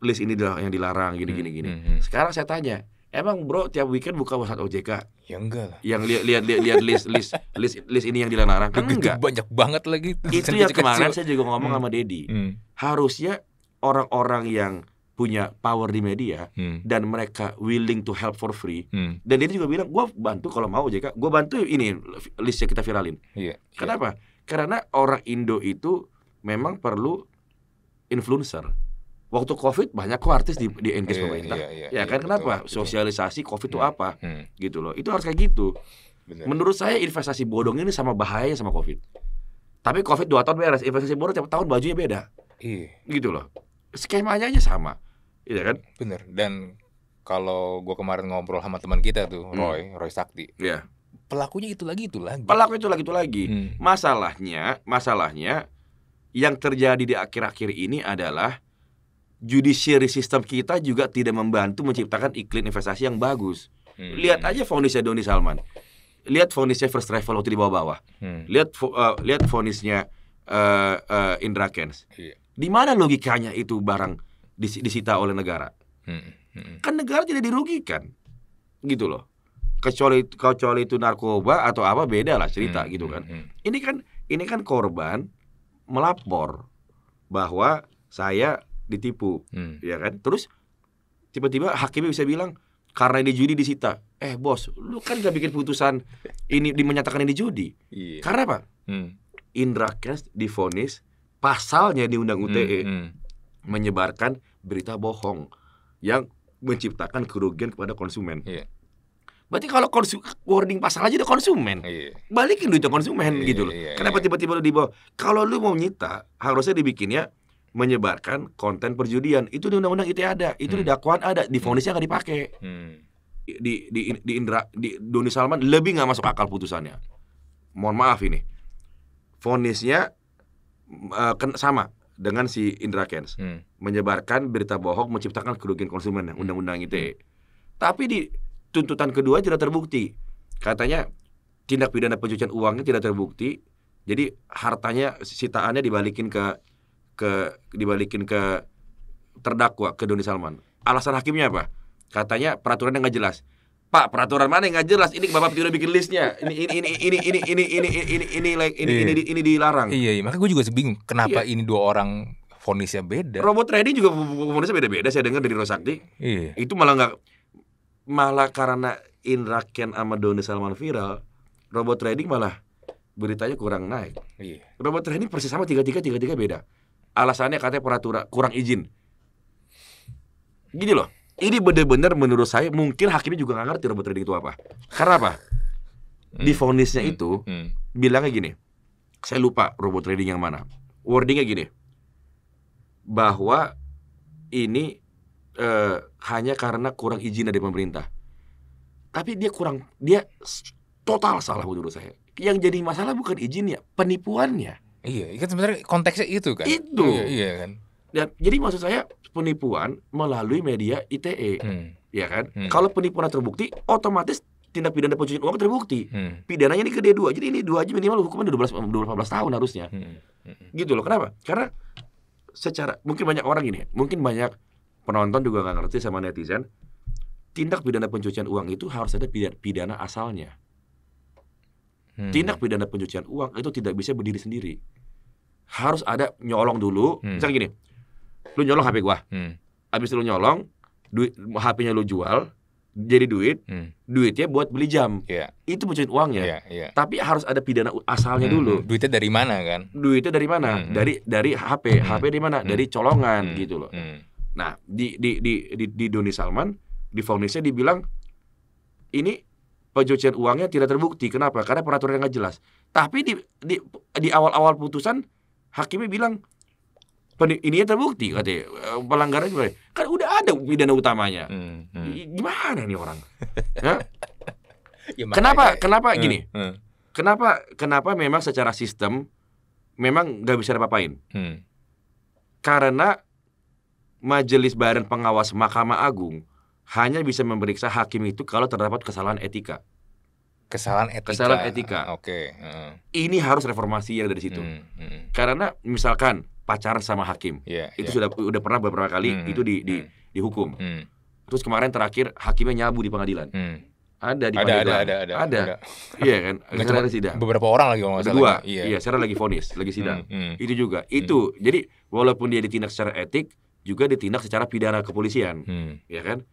list ini adalah yang dilarang gini gini gini hmm, hmm, hmm. sekarang saya tanya emang bro tiap weekend buka WhatsApp OJK ya enggak lah yang lihat lihat lihat lihat list list list list ini yang dilarang kan enggak banyak banget lagi itu yang kemarin saya juga ngomong hmm. sama Deddy. hmm. harusnya orang-orang yang punya power di media hmm. dan mereka willing to help for free hmm. dan dia juga bilang gue bantu kalau mau JK gue bantu ini listnya kita viralin yeah. Iya. kenapa yeah. karena orang Indo itu memang perlu influencer waktu covid banyak kok artis di, di engage yeah, pemerintah yeah, yeah, ya yeah, kan kenapa betul, sosialisasi covid itu yeah. apa hmm. gitu loh itu harus kayak gitu Bener. menurut saya investasi bodong ini sama bahaya sama covid tapi covid dua tahun beres investasi bodong tiap tahun bajunya beda yeah. gitu loh skemanya aja sama Iya kan? Bener. Dan kalau gue kemarin ngobrol sama teman kita tuh, hmm. Roy, hmm. Roy Sakti. Iya. Yeah. Pelakunya itu lagi itu lagi. Pelaku itu lagi itu lagi. Hmm. Masalahnya, masalahnya yang terjadi di akhir-akhir ini adalah judiciary system kita juga tidak membantu menciptakan iklim investasi yang bagus. Hmm. Lihat aja fonisnya Doni Salman. Lihat fonisnya First Travel waktu di bawah-bawah. Hmm. Lihat uh, lihat fonisnya uh, eh, uh, eh, Indra Kens. Yeah. Di mana logikanya itu barang dis disita oleh negara. Hmm. Hmm. Kan negara tidak dirugikan. Gitu loh. Kecuali kecuali itu narkoba atau apa beda lah cerita hmm. gitu hmm, kan. Hmm. Ini kan ini kan korban melapor bahwa saya ditipu, hmm. ya kan? Terus tiba-tiba hakimnya bisa bilang karena ini judi disita. Eh bos, lu kan gak bikin putusan ini dimenyatakan ini judi. Yeah. Karena apa? Hmm. Indra Kes difonis pasalnya di Undang UTE. Hmm, hmm menyebarkan berita bohong yang menciptakan kerugian kepada konsumen. Iya. Berarti kalau konsu wording pasal aja udah konsumen. Iya. Balikin duitnya konsumen iya, gitu loh. Iya, iya, Kenapa tiba-tiba iya. di bawah? Kalau lu mau nyita, harusnya dibikin ya menyebarkan konten perjudian. Itu di undang-undang ITE ada, itu hmm. di dakwaan ada, di vonisnya nggak dipakai. Hmm. Di di di Indra di Doni Salman lebih nggak masuk akal putusannya. Mohon maaf ini. fonisnya uh, eh, sama dengan si Indra Kens hmm. menyebarkan berita bohong menciptakan kerugian konsumen yang undang-undang ITE. Hmm. Tapi di tuntutan kedua tidak terbukti. Katanya tindak pidana pencucian uangnya tidak terbukti. Jadi hartanya sitaannya dibalikin ke ke dibalikin ke terdakwa ke Doni Salman. Alasan hakimnya apa? Katanya peraturan yang nggak jelas Pak peraturan mana yang nggak jelas ini bapak tidak bikin listnya ini ini ini ini ini ini ini ini ini ini ini, ini, ini dilarang iya iya makanya gue juga bingung kenapa ini dua orang fonisnya beda robot trading juga fonisnya beda-beda saya dengar dari Rosakti iya. itu malah nggak malah karena Indra Ken sama Doni Salman viral robot trading malah beritanya kurang naik iya. robot trading persis sama tiga tiga tiga tiga beda alasannya katanya peraturan kurang izin gini loh ini bener-bener menurut saya mungkin hakimnya juga nggak ngerti robot trading itu apa. Karena apa? Hmm. Di fonisnya hmm. itu hmm. bilangnya gini. Saya lupa robot trading yang mana. Wordingnya gini. Bahwa ini uh, hanya karena kurang izin dari pemerintah. Tapi dia kurang dia total salah menurut saya. Yang jadi masalah bukan izinnya, penipuannya. Iya, kan sebenarnya konteksnya itu kan. Itu. Iya, iya kan. Dan jadi maksud saya penipuan melalui media ITE, hmm. ya kan? Hmm. Kalau penipuan terbukti, otomatis tindak pidana pencucian uang terbukti. Hmm. Pidananya ini ke D2. Jadi ini dua aja minimal hukuman 12 12 tahun harusnya. Hmm. hmm. Gitu loh. Kenapa? Karena secara mungkin banyak orang ini, mungkin banyak penonton juga nggak ngerti sama netizen. Tindak pidana pencucian uang itu harus ada pidana, pidana asalnya. Hmm. Tindak pidana pencucian uang itu tidak bisa berdiri sendiri. Harus ada nyolong dulu. Hmm. Misalnya gini, lu nyolong HP gua. Hmm. Abis lu nyolong, duit HP-nya lu jual jadi duit, hmm. duitnya buat beli jam. Yeah. Itu munculin uangnya. Yeah, yeah. Tapi harus ada pidana asalnya hmm. dulu. Hmm. Duitnya dari mana kan? Duitnya dari mana? Hmm. hmm. Dari dari HP. Hmm. HP dari mana? Hmm. Dari colongan hmm. gitu loh. Hmm. Nah, di di di di, di Doni Salman di fonisnya dibilang ini pencucian uangnya tidak terbukti. Kenapa? Karena peraturan yang nggak jelas. Tapi di di di awal-awal putusan hakimnya bilang ini terbukti katanya eh, pelanggaran juga kan udah ada pidana utamanya hmm, hmm. gimana nih orang [laughs] ya? ya kenapa kenapa hmm, gini hmm. kenapa kenapa memang secara sistem memang nggak bisa dipapain hmm. karena majelis badan pengawas Mahkamah Agung hanya bisa memeriksa hakim itu kalau terdapat kesalahan etika kesalahan etika. Kesalahan etika. Oke. Okay. hmm. Ini harus reformasi yang dari situ. Hmm. Hmm. Karena misalkan pacaran sama hakim. Yeah, itu yeah. sudah udah pernah beberapa kali hmm, itu di, di hmm. dihukum. Hmm. Terus kemarin terakhir hakimnya nyabu di pengadilan. Hmm. Ada di ada, pengadilan. Ada ada ada. [laughs] iya kan? Secara sidang. Beberapa orang lagi kalau Dua. Kan? Iya. iya, sekarang lagi vonis, lagi hmm, sidang. Hmm, hmm. Itu juga. Hmm. Itu. Jadi walaupun dia ditindak secara etik, juga ditindak secara pidana kepolisian. Hmm. Ya kan?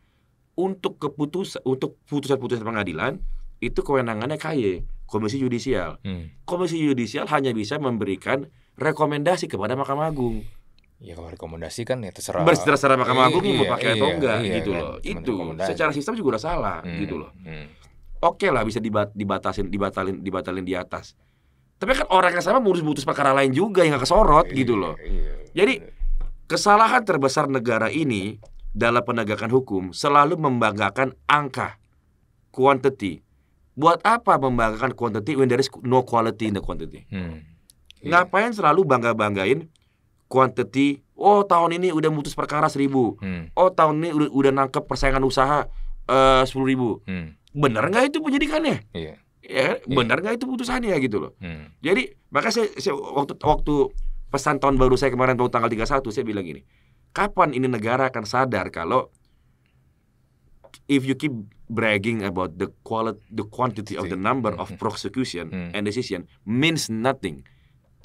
Untuk keputusan untuk putusan-putusan pengadilan itu kewenangannya KY, Komisi Yudisial. Hmm. Komisi Yudisial hanya bisa memberikan rekomendasi kepada Mahkamah Agung. Ya kalau rekomendasi kan ya terserah. sama Mahkamah iya, Agung iya, mau pakai iya, atau enggak iya, gitu kan, loh. Itu secara sistem juga udah salah hmm, gitu loh. Hmm. Oke okay lah bisa dibat dibatasin dibatalin dibatalin di atas. Tapi kan orang yang sama ngurus putus perkara lain juga yang gak kesorot iya, gitu loh. Iya, iya, Jadi kesalahan terbesar negara ini dalam penegakan hukum selalu membanggakan angka quantity. Buat apa membanggakan quantity when there is no quality in the quantity? Hmm. Yeah. Ngapain selalu bangga-banggain quantity? Oh, tahun ini udah mutus perkara seribu. Hmm. Oh, tahun ini udah, udah nangkep persaingan usaha eh, sepuluh ribu. Hmm. Bener nggak itu penyidikannya? Yeah. Ya, yeah. bener nggak itu putusannya gitu loh. Hmm. Jadi maka saya, saya waktu waktu pesan tahun baru saya kemarin tahun tanggal 31 saya bilang gini, kapan ini negara akan sadar kalau if you keep bragging about the quality the quantity of the number of hmm. prosecution hmm. and decision means nothing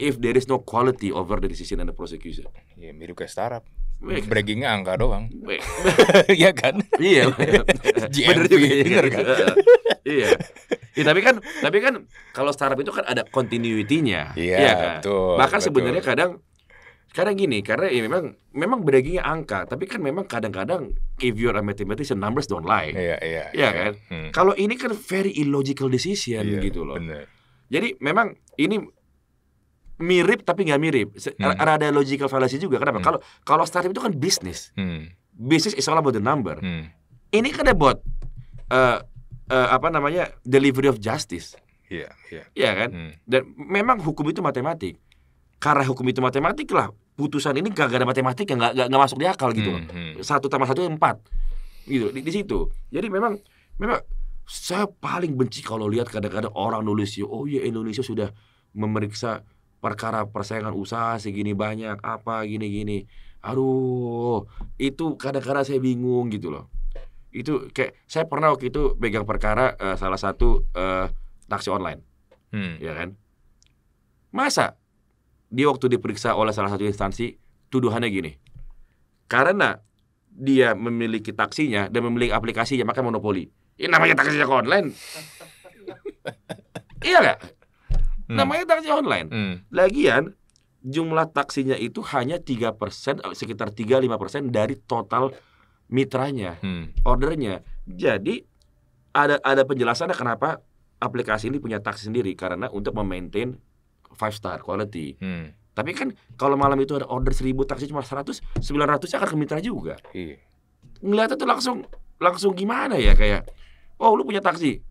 if there is no quality over the decision and the prosecution. Ya, mirip kayak startup. Breakingnya angka doang. [laughs] Iya kan? Iya. GMP, [laughs] bener juga, ya. bener kan? iya. Ya, tapi kan tapi kan kalau startup itu kan ada continuity-nya. Iya, iya kan? Betul, Bahkan sebenarnya kadang kadang gini karena ya memang memang braggingnya angka tapi kan memang kadang-kadang if you're a mathematician numbers don't lie iya, iya iya iya kan hmm. kalau ini kan very illogical decision iya, gitu loh bener. jadi memang ini mirip tapi nggak mirip. Hmm. Ada logical fallacy juga. Kenapa? Hmm. Kalau hmm. kalau startup itu kan bisnis. Hmm. Bisnis is all about the number. Hmm. Ini kan about uh, eh, uh, eh, apa namanya delivery of justice. Iya, yeah, iya. Yeah. Iya kan? Hmm. Dan memang hukum itu matematik. Karena hukum itu matematik lah, putusan ini gak, ada matematik yang gak, gak, gak masuk di akal gitu. Hmm, hmm. Satu tambah satu empat, gitu di, di situ. Jadi memang memang saya paling benci kalau lihat kadang-kadang orang nulis oh ya Indonesia sudah memeriksa perkara persaingan usaha segini banyak apa gini-gini aduh itu kadang-kadang saya bingung gitu loh itu kayak saya pernah waktu itu pegang perkara uh, salah satu uh, taksi online hmm. ya kan masa dia waktu diperiksa oleh salah satu instansi tuduhannya gini karena dia memiliki taksinya dan memiliki aplikasinya maka monopoli ini namanya taksi online [laughs] iya gak? Hmm. Namanya taksi online. Hmm. Lagian jumlah taksinya itu hanya tiga persen, eh, sekitar tiga lima persen dari total mitranya, hmm. ordernya. Jadi ada ada penjelasannya kenapa aplikasi ini punya taksi sendiri karena untuk memaintain five star quality. Hmm. Tapi kan kalau malam itu ada order seribu taksi cuma sembilan 900 akan ke mitra juga. Iya. Ngeliatnya tuh langsung langsung gimana ya kayak, "Oh, lu punya taksi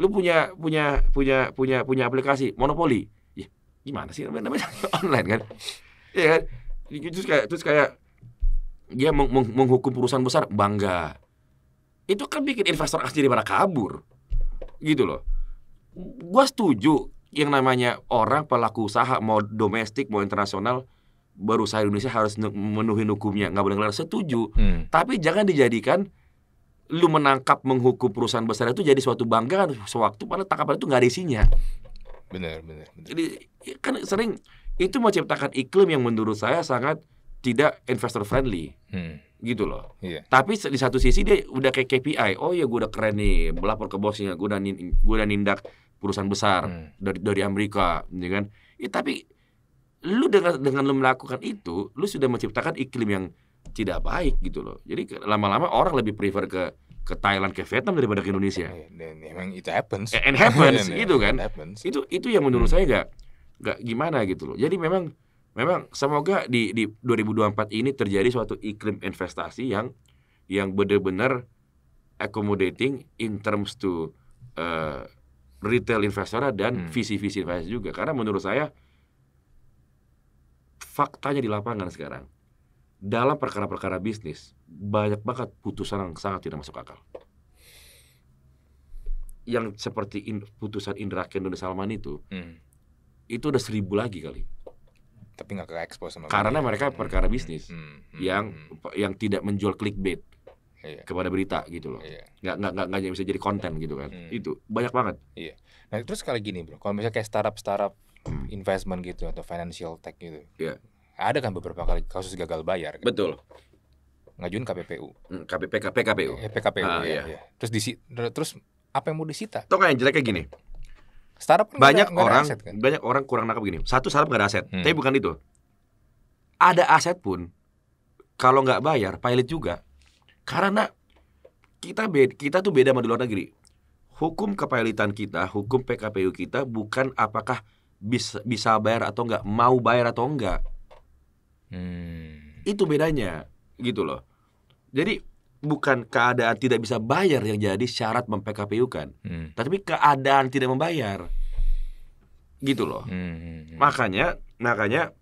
lu punya punya punya punya punya aplikasi monopoli ya gimana sih namanya [laughs] online kan ya kan terus kayak terus kayak dia meng meng menghukum perusahaan besar bangga itu kan bikin investor asli pada kabur gitu loh gua setuju yang namanya orang pelaku usaha mau domestik mau internasional baru berusaha Indonesia harus memenuhi hukumnya nggak boleh ngelar setuju hmm. tapi jangan dijadikan lu menangkap menghukum perusahaan besar itu jadi suatu bangga kan sewaktu pada tangkapan itu nggak ada isinya. Benar, benar, benar. Jadi ya kan sering itu menciptakan iklim yang menurut saya sangat tidak investor friendly. Hmm. Gitu loh. Yeah. Tapi di satu sisi dia udah kayak KPI. Oh ya gue udah keren nih, melapor ke bosnya, gue udah gue udah nindak perusahaan besar hmm. dari dari Amerika, ya kan? Ya, tapi lu dengan dengan lu melakukan itu, lu sudah menciptakan iklim yang tidak baik gitu loh. Jadi lama-lama orang lebih prefer ke ke Thailand ke Vietnam daripada ke Indonesia. Memang iya, iya, iya, itu happens. And happens [laughs] gitu kan. happens. Itu itu yang menurut hmm. saya gak nggak gimana gitu loh. Jadi memang memang semoga di di 2024 ini terjadi suatu iklim investasi yang yang benar-benar accommodating in terms to uh, retail investor dan hmm. visi-visi hmm. investor juga karena menurut saya faktanya di lapangan sekarang dalam perkara-perkara bisnis banyak banget putusan yang sangat tidak masuk akal. Yang seperti in, putusan Indra Kendo dan Salman itu, hmm. itu udah seribu lagi kali. Tapi nggak ke expose sama. Karena mereka hmm. perkara bisnis hmm. Hmm. hmm. yang hmm. yang tidak menjual clickbait iya. kepada berita gitu loh iya. nggak nggak nggak nggak bisa jadi konten gitu kan hmm. itu banyak banget iya nah terus kali gini bro kalau misalnya kayak startup startup hmm. investment gitu atau financial tech gitu yeah ada kan beberapa kali kasus gagal bayar. gitu. Betul. Ngajuin KPPU. Hmm, KPP KPPU. PKPU iya, ah, ya, iya. ya. Terus disi, terus apa yang mau disita? Tuh kayak jeleknya gini. Startup kan banyak gak orang gak ada aset, kan? banyak orang kurang nangkap gini. Satu startup gak ada aset, hmm. tapi bukan itu. Ada aset pun kalau nggak bayar pilot juga. Karena kita beda, kita tuh beda sama di luar negeri. Hukum kepailitan kita, hukum PKPU kita bukan apakah bisa bisa bayar atau nggak, mau bayar atau enggak Hmm. Itu bedanya gitu loh. Jadi bukan keadaan tidak bisa bayar yang jadi syarat mem-PKPU kan, hmm. tapi keadaan tidak membayar, gitu loh. Hmm. hmm, hmm. Makanya, makanya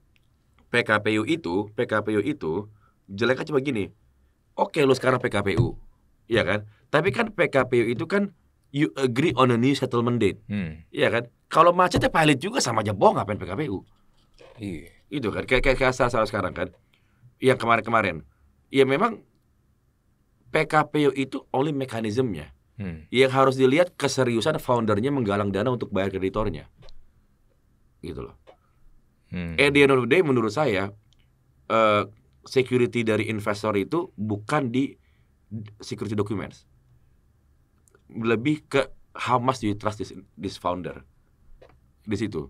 PKPU itu, PKPU itu jelek aja begini. Oke, lu sekarang PKPU, Iya kan? Tapi kan PKPU itu kan you agree on a new settlement date, hmm. Iya kan? Kalau macetnya pilot juga sama aja bohong ngapain PKPU. Iya itu kan kayak kayak asal sekarang kan yang kemarin-kemarin ya memang PKPU itu oleh mekanismenya hmm. yang harus dilihat keseriusan foundernya menggalang dana untuk bayar kreditornya gitu loh hmm. at the day menurut saya uh, security dari investor itu bukan di security documents lebih ke how much do you trust this, this founder di situ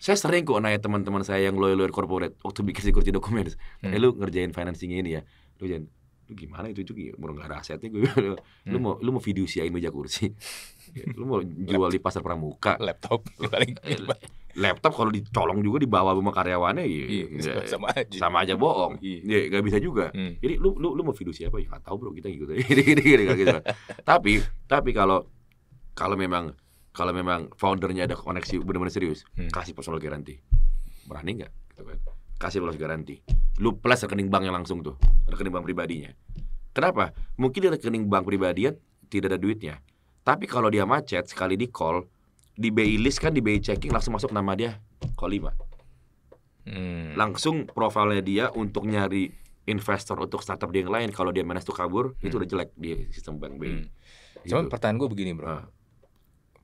saya sering kok nanya teman-teman saya yang lawyer-lawyer corporate waktu bikin security dokumen, hmm. eh lu ngerjain financing ini ya lu jangan lu gimana itu juga mau ya? nggak ada asetnya gue lu, hmm. lu mau lu mau siain meja kursi ya, lu mau jual di pasar pramuka laptop [laughs] paling eh, laptop kalau dicolong juga dibawa sama karyawannya ya, iya, ya, sama, aja. sama aja bohong iya. ya nggak bisa juga hmm. jadi lu lu lu mau video siapa, ya nggak tahu bro kita [laughs] gitu [laughs] tapi tapi kalau kalau memang kalau memang foundernya ada koneksi benar-benar serius hmm. kasih personal garanti, berani nggak gitu kan. kasih personal garanti lu plus rekening banknya langsung tuh rekening bank pribadinya kenapa mungkin di rekening bank pribadinya kan tidak ada duitnya tapi kalau dia macet sekali di call di BI list kan di BI checking langsung masuk nama dia call lima, hmm. langsung profilnya dia untuk nyari investor untuk startup dia yang lain kalau dia manas tuh kabur hmm. itu udah jelek di sistem bank BI hmm. Gitu. Cuman pertanyaan gue begini bro ah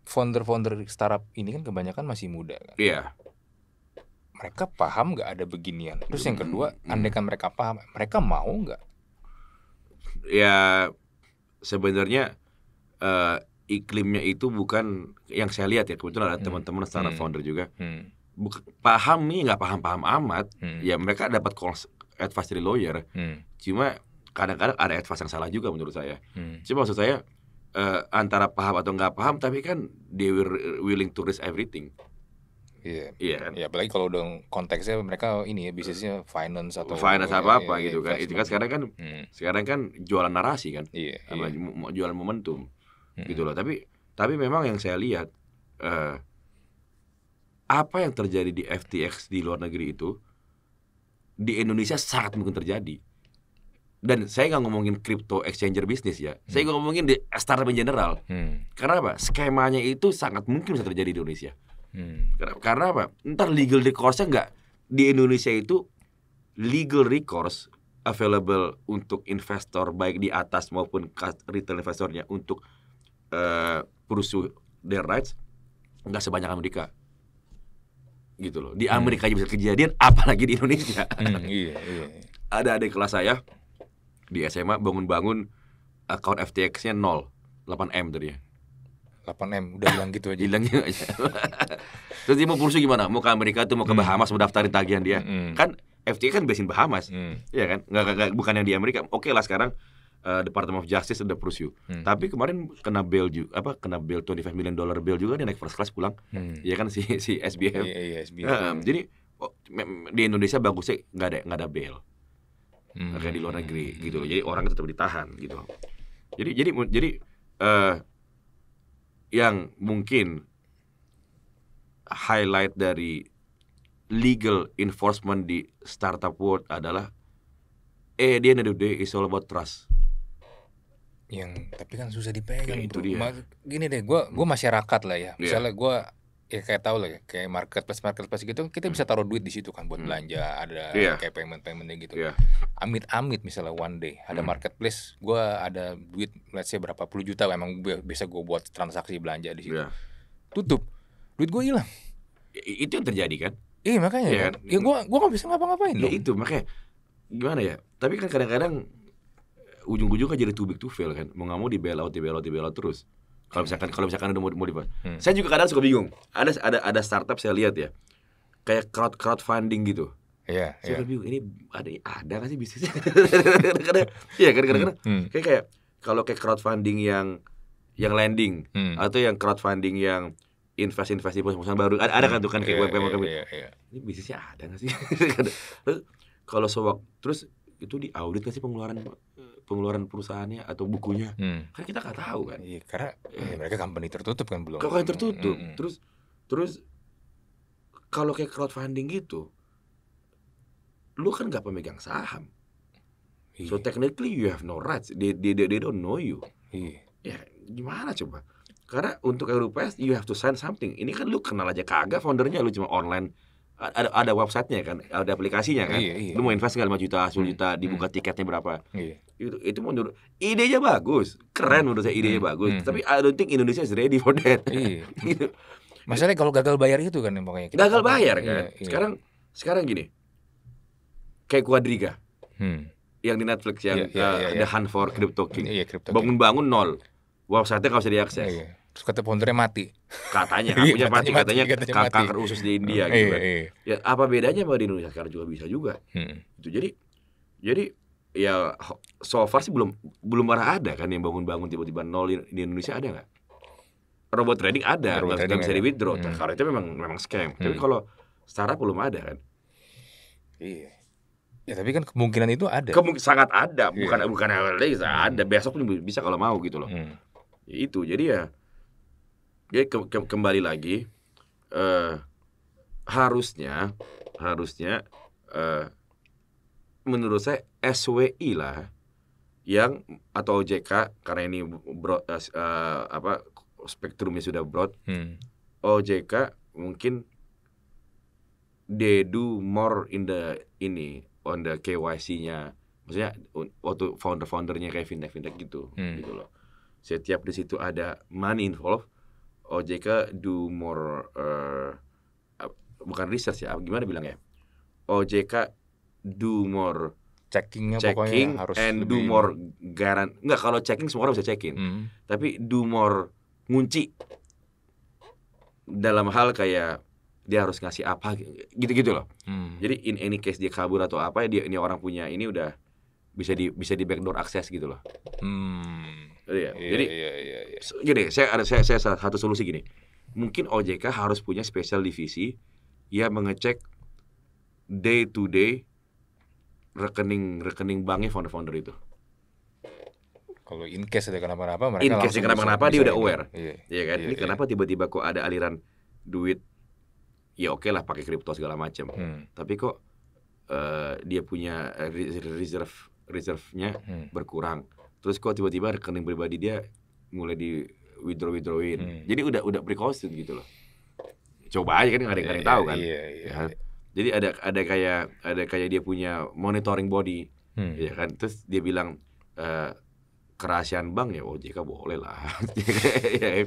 founder-founder startup ini kan kebanyakan masih muda kan. Iya. Yeah. Mereka paham nggak ada beginian. Terus yang kedua, mm. andaikan mereka paham, mereka mau nggak? Ya sebenarnya uh, iklimnya itu bukan yang saya lihat ya kebetulan ada hmm, teman-teman startup hmm. founder juga. Hmm. Bukan, paham nih nggak paham-paham amat. Hmm. Ya mereka dapat advice dari lawyer. Hmm. Cuma kadang-kadang ada advice yang salah juga menurut saya. Hmm. Cuma maksud saya uh, antara paham atau nggak paham tapi kan they were willing to risk everything Iya. Yeah. Iya kan? yeah, apalagi kalau dong konteksnya mereka ini ya bisnisnya finance atau finance apa ya, apa ya, gitu kan. Itu kan sekarang kan hmm. sekarang kan jualan narasi kan. Iya. Yeah, jualan momentum. Hmm. Gitu loh. Tapi tapi memang yang saya lihat uh, apa yang terjadi di FTX di luar negeri itu di Indonesia sangat mungkin terjadi dan saya nggak ngomongin crypto exchanger bisnis ya hmm. saya nggak ngomongin di startup in general hmm. karena apa skemanya itu sangat mungkin bisa terjadi di Indonesia hmm. karena, karena apa ntar legal recourse nggak di Indonesia itu legal recourse available untuk investor baik di atas maupun retail investornya untuk uh, pursue their rights nggak sebanyak Amerika gitu loh di hmm. Amerika hmm. aja bisa kejadian [laughs] apalagi di Indonesia hmm, iya, iya. ada adik kelas saya di SMA bangun-bangun account FTX-nya 0, 8M tadi ya. 8M udah bilang gitu aja. gitu aja. [laughs] Terus dia mau kursi gimana? Mau ke Amerika tuh mau ke hmm. Bahamas mau daftarin tagihan dia. Mm. Kan FTX kan basin Bahamas. Iya Iya kan? Nggak, nggak, bukan yang di Amerika. Oke okay lah sekarang uh, Department of Justice udah pursue. Mm. Tapi kemarin kena bail juga apa kena bail 25 million dollar bail juga dia naik first class pulang. Hmm. Iya mm. kan si si SBF. Iya, iya SBF. Uh, jadi oh, di Indonesia bagusnya nggak ada nggak ada bail hmm. kayak di luar hmm, negeri hmm, gitu hmm. Jadi orang tetap ditahan gitu. Jadi jadi jadi uh, yang mungkin highlight dari legal enforcement di startup world adalah eh dia the day is all about trust yang tapi kan susah dipegang ya, itu dia. Ma, gini deh gue gue masyarakat lah ya iya. misalnya yeah. gue ya kayak tahu lah ya, kayak marketplace marketplace gitu kita bisa hmm. taruh duit di situ kan buat hmm. belanja ada yeah. kayak payment paymentnya gitu yeah. amit amit misalnya one day ada hmm. marketplace gue ada duit let's say berapa puluh juta emang bisa gue buat transaksi belanja di situ yeah. tutup duit gue hilang itu yang terjadi kan iya makanya yeah. Kan? kan ya gue gue gak bisa ngapa-ngapain ya itu makanya gimana ya tapi kan kadang-kadang ujung-ujungnya jadi too tuh to fail kan mau nggak mau di bailout di bailout di bailout terus kalau misalkan kalau misalkan ada mau, mau dibuat. Hmm. Saya juga kadang suka bingung. Ada ada ada startup saya lihat ya. Kayak crowd crowdfunding gitu. Iya, yeah, Saya yeah. Iya. bingung ini ada ada nggak sih bisnisnya? kadang [laughs] iya kadang-kadang hmm. hmm. kayak kayak kalau kayak crowdfunding yang yang lending hmm. atau yang crowdfunding yang invest investasi perusahaan baru ada, ada kan tuh kan kayak web web web ini bisnisnya ada nggak sih [laughs] kalau sewak terus itu diaudit nggak sih pengeluaran pengeluaran perusahaannya atau bukunya hmm. kan kita nggak tahu kan iya karena eh. ya, mereka company tertutup kan belum kalau tertutup hmm. terus terus kalau kayak crowdfunding gitu lu kan nggak pemegang saham iya. so technically you have no rights they they, they, they don't know you iya. ya gimana coba karena untuk RUPS you have to sign something ini kan lu kenal aja kagak foundernya lu cuma online ada ada websitenya kan, ada aplikasinya kan. Iya, iya. Lu mau invest nggak 5 juta, sepuluh hmm. juta, dibuka hmm. tiketnya berapa? Iya. Itu itu menurut idenya bagus, keren hmm. menurut saya idenya hmm. bagus. Hmm. Tapi hmm. I don't think Indonesia is ready for that. Iya. [laughs] gitu. Masalahnya kalau gagal bayar itu kan pokoknya. Kita gagal bayar kan. Iya, iya. Sekarang sekarang gini. Kayak Quadriga. Hmm. Yang di Netflix yang iya, iya, iya, uh, iya. The Hunt for Crypto King. Iya, Crypto Bangun-bangun nol. Website-nya nggak bisa diakses. Iya, iya terus kata foundernya mati katanya iya, punya mati, mati katanya, katanya mati. kanker usus di India iya, gitu kan. iya, iya, ya apa bedanya mau di Indonesia sekarang juga bisa juga hmm. itu jadi jadi ya so far sih belum belum pernah ada kan yang bangun-bangun tiba-tiba nol di Indonesia ada nggak robot trading ada robot trading bisa di withdraw hmm. itu memang memang scam tapi hmm. kalau startup belum ada kan iya Ya tapi kan kemungkinan itu ada. Kemung sangat ada, bukan yeah. bukan lagi hmm. ada. Besok pun bisa kalau mau gitu loh. Ya, itu jadi ya jadi ke ke kembali lagi uh, harusnya harusnya uh, menurut saya SWI lah yang atau OJK karena ini broad, uh, eh, uh, apa spektrumnya sudah broad. Hmm. OJK mungkin they do more in the ini on the KYC-nya. Maksudnya waktu founder-foundernya kayak fintech fintech gitu, hmm. gitu loh. Setiap di situ ada money involved, OJK do more uh, bukan research ya gimana bilang ya OJK do more checkingnya checking harus and do more garan nggak kalau checking semua orang bisa checkin mm. tapi do more ngunci dalam hal kayak dia harus ngasih apa gitu-gitu loh mm. jadi in any case dia kabur atau apa ya dia ini orang punya ini udah bisa di bisa di backdoor akses gitu loh mm. Iya, iya. Jadi iya, iya, iya. gini, saya ada saya, saya satu solusi gini. Mungkin OJK harus punya special divisi yang mengecek day to day rekening rekening banknya founder-founder itu. Kalau in case ada kenapa-napa mereka in case kenapa-napa dia udah aware. Iya, iya kan? Iya, Ini iya. kenapa tiba-tiba kok ada aliran duit ya oke lah pakai kripto segala macam. Hmm. Tapi kok uh, dia punya eh, reserve reserve-nya hmm. berkurang terus kok tiba-tiba rekening pribadi dia mulai di withdraw withdrawin hmm. jadi udah udah precaution gitu loh coba aja kan nggak ada yang iya, tahu kan yeah, yeah, ya. Iya. Kan? jadi ada ada kayak ada kayak dia punya monitoring body hmm. ya kan terus dia bilang e, kerahasiaan bank ya OJK oh, boleh lah [laughs] ya kan?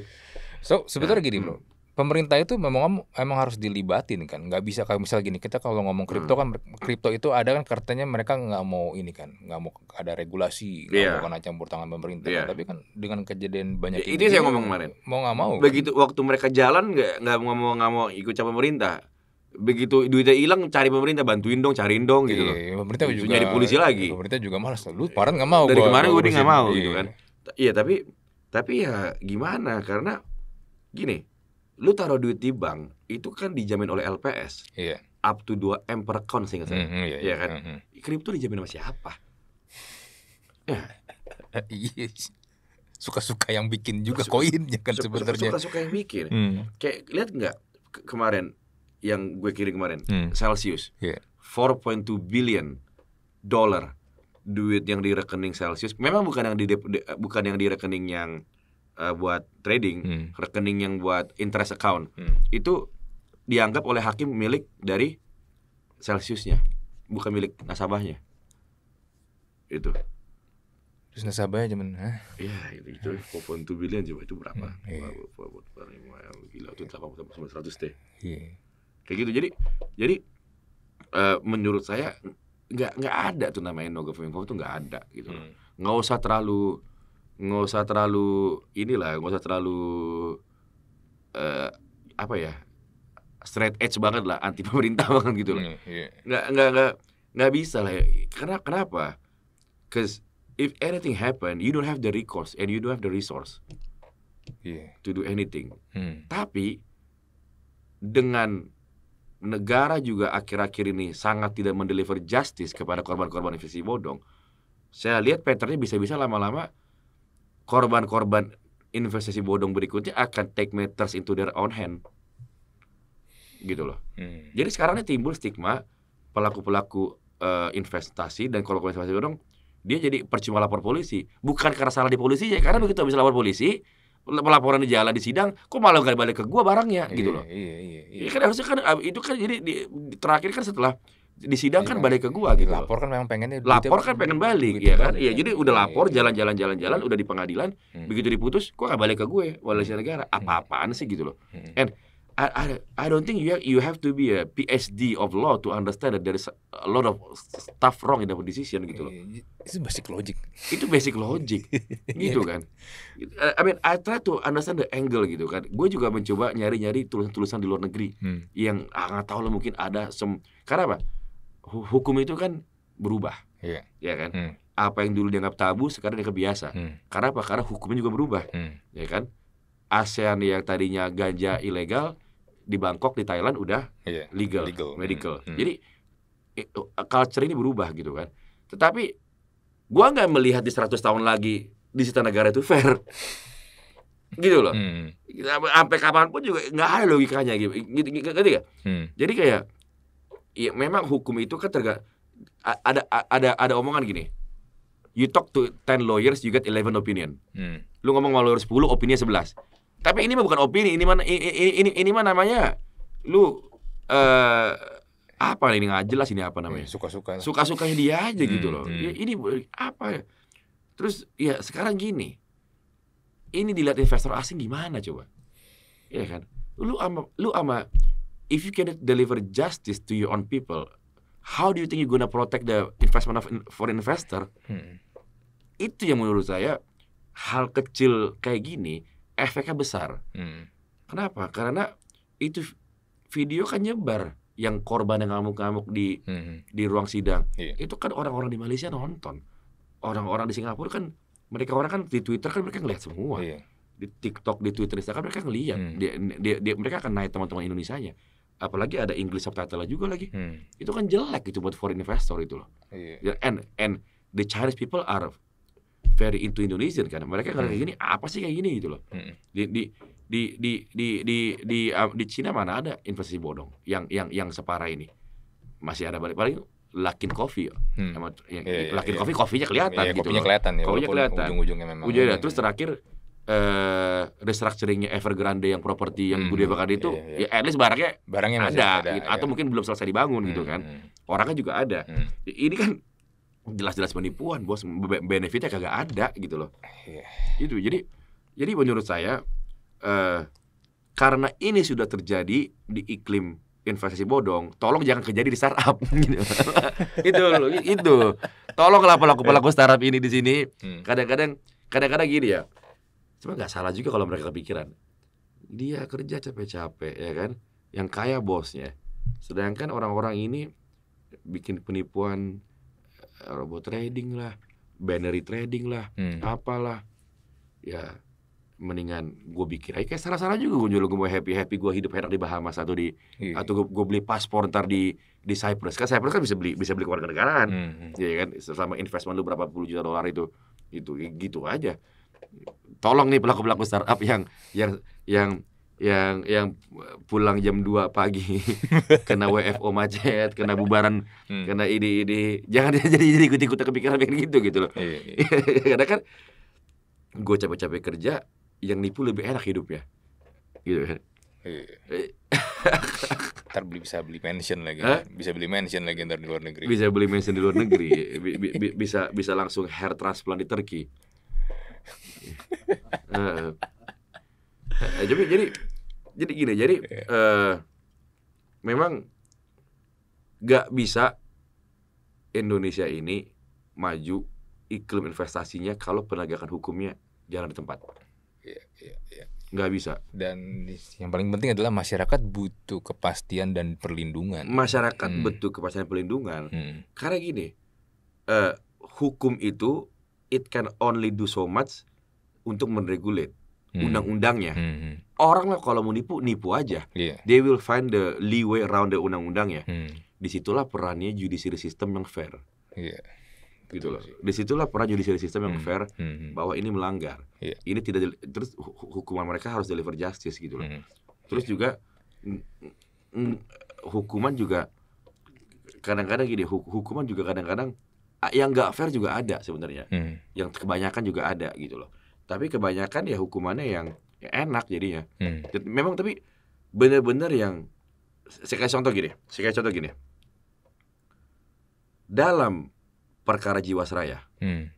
so sebetulnya nah, ya. gini bro hmm pemerintah itu memang emang harus dilibatin kan nggak bisa kalau misalnya gini kita kalau ngomong hmm. kripto kan kripto itu ada kan kartanya mereka nggak mau ini kan nggak mau ada regulasi nggak yeah. mau kena campur tangan pemerintah yeah. kan. Iya. tapi kan dengan kejadian banyak ya, ini saya ngomong kemarin mau nggak mau kan. begitu kan? waktu mereka jalan nggak nggak mau nggak mau ikut campur pemerintah begitu duitnya hilang cari pemerintah bantuin dong cariin dong gitu yeah, loh iya, pemerintah juga nyari polisi iya, lagi pemerintah juga malas lu parah nggak mau dari gua, kemarin gue nggak mau yeah. gitu kan iya tapi tapi ya gimana karena gini lu taruh duit di bank itu kan dijamin oleh LPS yeah. up to 2 m per account sih saya mm -hmm, yeah, ya iya iya, kan mm -hmm. kripto dijamin sama siapa yes [laughs] iya suka-suka yang bikin juga suka, koinnya kan suka, sebenarnya suka-suka yang bikin mm. kayak lihat nggak ke kemarin yang gue kirim kemarin mm. Celsius yeah. 4.2 billion dollar duit yang di rekening Celsius memang bukan yang di bukan yang di rekening yang uh, buat trading, hmm. rekening yang buat interest account hmm. itu dianggap oleh hakim milik dari Celsiusnya, bukan milik nasabahnya. Itu. Terus nasabahnya cuman ya itu, itu kupon tuh billion coba itu berapa? Hmm, iya. Gila itu 80 iya. sampai seratus deh. Iya. Kayak gitu. Jadi jadi uh, menurut saya nggak nggak ada tuh namanya no government form tuh nggak ada gitu Hmm. Nggak usah terlalu nggak usah terlalu inilah nggak usah terlalu uh, apa ya straight edge banget lah anti [laughs] pemerintah banget gitu lah mm, iya, yeah. nggak nggak nggak nggak bisa lah karena kenapa cause if anything happen you don't have the recourse and you don't have the resource yeah. to do anything hmm. tapi dengan negara juga akhir-akhir ini sangat tidak mendeliver justice kepada korban-korban investasi bodong saya lihat patternnya bisa-bisa lama-lama korban-korban investasi bodong berikutnya akan take matters into their own hand gitu loh. Hmm. Jadi sekarangnya timbul stigma pelaku-pelaku uh, investasi dan kalau investasi bodong dia jadi percuma lapor polisi bukan karena salah di polisi ya karena begitu bisa lapor polisi pelaporan di jalan di sidang kok malah gak balik ke gua barangnya gitu iya, loh iya, iya, iya. Ya kan harusnya kan itu kan jadi di, terakhir kan setelah di sidang kan iya. balik ke gua gitu. Lapor kan memang pengennya lapor kan pengen balik ya kan. Iya, kan? jadi udah iya, lapor jalan-jalan iya. jalan-jalan udah di pengadilan, hmm. begitu diputus gue nggak balik ke gue ya, walau hmm. negara. Hmm. Apa-apaan sih gitu loh. And I, I, don't think you have, you have to be a PhD of law to understand that there is a lot of stuff wrong in the decision gitu loh. Itu basic logic. Itu basic logic, [laughs] gitu kan. I mean I try to understand the angle gitu kan. Gue juga mencoba nyari-nyari tulisan-tulisan di luar negeri yang ah nggak tahu lah mungkin ada sem karena apa? hukum itu kan berubah, yeah. ya kan? Hmm. Apa yang dulu dianggap tabu sekarang dianggap biasa. Hmm. Karena apa? Karena hukumnya juga berubah, hmm. ya kan? ASEAN yang tadinya ganja ilegal di Bangkok di Thailand udah yeah. legal, legal, medical. Hmm. Hmm. Jadi culture ini berubah gitu kan. Tetapi gua nggak melihat di 100 tahun lagi di sita negara itu fair. gitu loh. Hmm. Sampai kapanpun juga nggak ada logikanya gitu. Gitu, gitu, gitu, gitu. Hmm. Jadi kayak ya memang hukum itu kan terga, ada ada ada omongan gini. You talk to 10 lawyers, you get 11 opinion. Hmm. Lu ngomong sama lawyer 10, opini 11. Tapi ini mah bukan opini, ini mana ini ini, ini mah namanya lu uh, apa ini nggak jelas ini apa namanya iya, suka-suka suka-sukanya dia aja gitu hmm, loh hmm. ya, ini apa ya? terus ya sekarang gini ini dilihat investor asing gimana coba ya kan lu ama lu ama if you cannot deliver justice to your own people, how do you think you gonna protect the investment of foreign investor? Hmm. Itu yang menurut saya hal kecil kayak gini efeknya besar. Hmm. Kenapa? Karena itu video kan nyebar yang korban yang ngamuk-ngamuk di hmm. di ruang sidang. Yeah. Itu kan orang-orang di Malaysia nonton. Orang-orang di Singapura kan mereka orang kan di Twitter kan mereka ngeliat semua. Yeah. Di TikTok, di Twitter, Instagram mereka ngeliat. Hmm. Dia, dia, dia, mereka akan naik teman-teman Indonesia-nya apalagi ada English subtitle juga lagi hmm. itu kan jelek itu buat foreign investor itu loh yeah. Ya, and and the Chinese people are very into Indonesian kan mereka kalau hmm. kayak gini apa sih kayak gini gitu loh hmm. di, di di di di di di, um, di Cina mana ada investasi bodong yang yang yang separah ini masih ada balik paling Lakin Coffee ya. hmm. yeah, yeah, iya, iya, Lakin yeah. Coffee kopinya kelihatan yeah, gitu kopinya loh. kelihatan ya kopinya kelihatan ujung-ujungnya memang ujungnya, terus ya. terakhir Eh, restructuringnya Evergrande yang properti yang hmm. Gede bakar itu yeah, yeah. ya at least barangnya, barangnya ada, ada gitu. Iya. atau mungkin belum selesai dibangun gitu hmm. gitu kan. Hmm. Orangnya juga ada. Hmm. Ini kan jelas-jelas penipuan, Bos. Benefitnya kagak ada gitu loh. Yeah. Itu. Jadi jadi menurut saya uh, karena ini sudah terjadi di iklim investasi bodong, tolong jangan kejadi di startup. [laughs] Gitu. itu itu. Tolonglah pelaku-pelaku startup ini di sini. Hmm. Kadang-kadang kadang-kadang gini ya Cuma nggak salah juga kalau mereka kepikiran. Dia kerja capek-capek ya kan, yang kaya bosnya. Sedangkan orang-orang ini bikin penipuan eh, robot trading lah, binary trading lah, hmm. apalah. Ya mendingan gue pikir aja kayak salah-salah juga gue jual gue happy happy gue hidup enak di Bahamas atau di yeah. atau gue, beli paspor ntar di di Cyprus kan Cyprus kan bisa beli bisa beli kewarganegaraan mm -hmm. ya kan selama investment lu berapa puluh juta dolar itu itu gitu aja tolong nih pelaku-pelaku startup yang yang yang yang yang pulang jam 2 pagi [laughs] kena WFO macet, kena bubaran, hmm. kena ini ini Jangan [laughs] jadi jadi ikut-ikutan kepikiran kayak gitu gitu loh. Iya, iya. [laughs] Karena kan gue capek-capek kerja, yang nipu lebih enak hidup ya Gitu kan. Iya. ntar beli bisa beli mansion lagi, Hah? bisa beli mansion lagi ntar di luar negeri. Bisa beli mansion di luar negeri, bi bi bisa bisa langsung hair transplant di Turki uh, [laughs] jadi jadi jadi gini jadi uh, memang nggak bisa Indonesia ini maju iklim investasinya kalau penegakan hukumnya jalan di tempat. Nggak iya, iya, bisa. Dan yang paling penting adalah masyarakat butuh kepastian dan perlindungan. Masyarakat hmm. butuh kepastian dan perlindungan. Hmm. Karena gini, uh, hukum itu it can only do so much untuk menregulate hmm. undang-undangnya. Hmm. hmm. Orang kalau mau nipu nipu aja. Yeah. They will find the leeway around the undang-undangnya. Hmm. Disitulah perannya judicial system yang fair. Yeah. Gitu loh. Disitulah peran judicial system yang hmm. fair hmm. hmm. bahwa ini melanggar. Yeah. Ini tidak terus hukuman mereka harus deliver justice gitu loh. Hmm. Terus yeah. juga hukuman juga kadang-kadang gini hukuman juga kadang-kadang yang gak fair juga ada sebenarnya hmm. yang kebanyakan juga ada gitu loh tapi kebanyakan ya hukumannya yang ya enak jadinya hmm. memang tapi bener-bener yang saya kasih contoh gini saya kasih contoh gini dalam perkara jiwasraya hmm.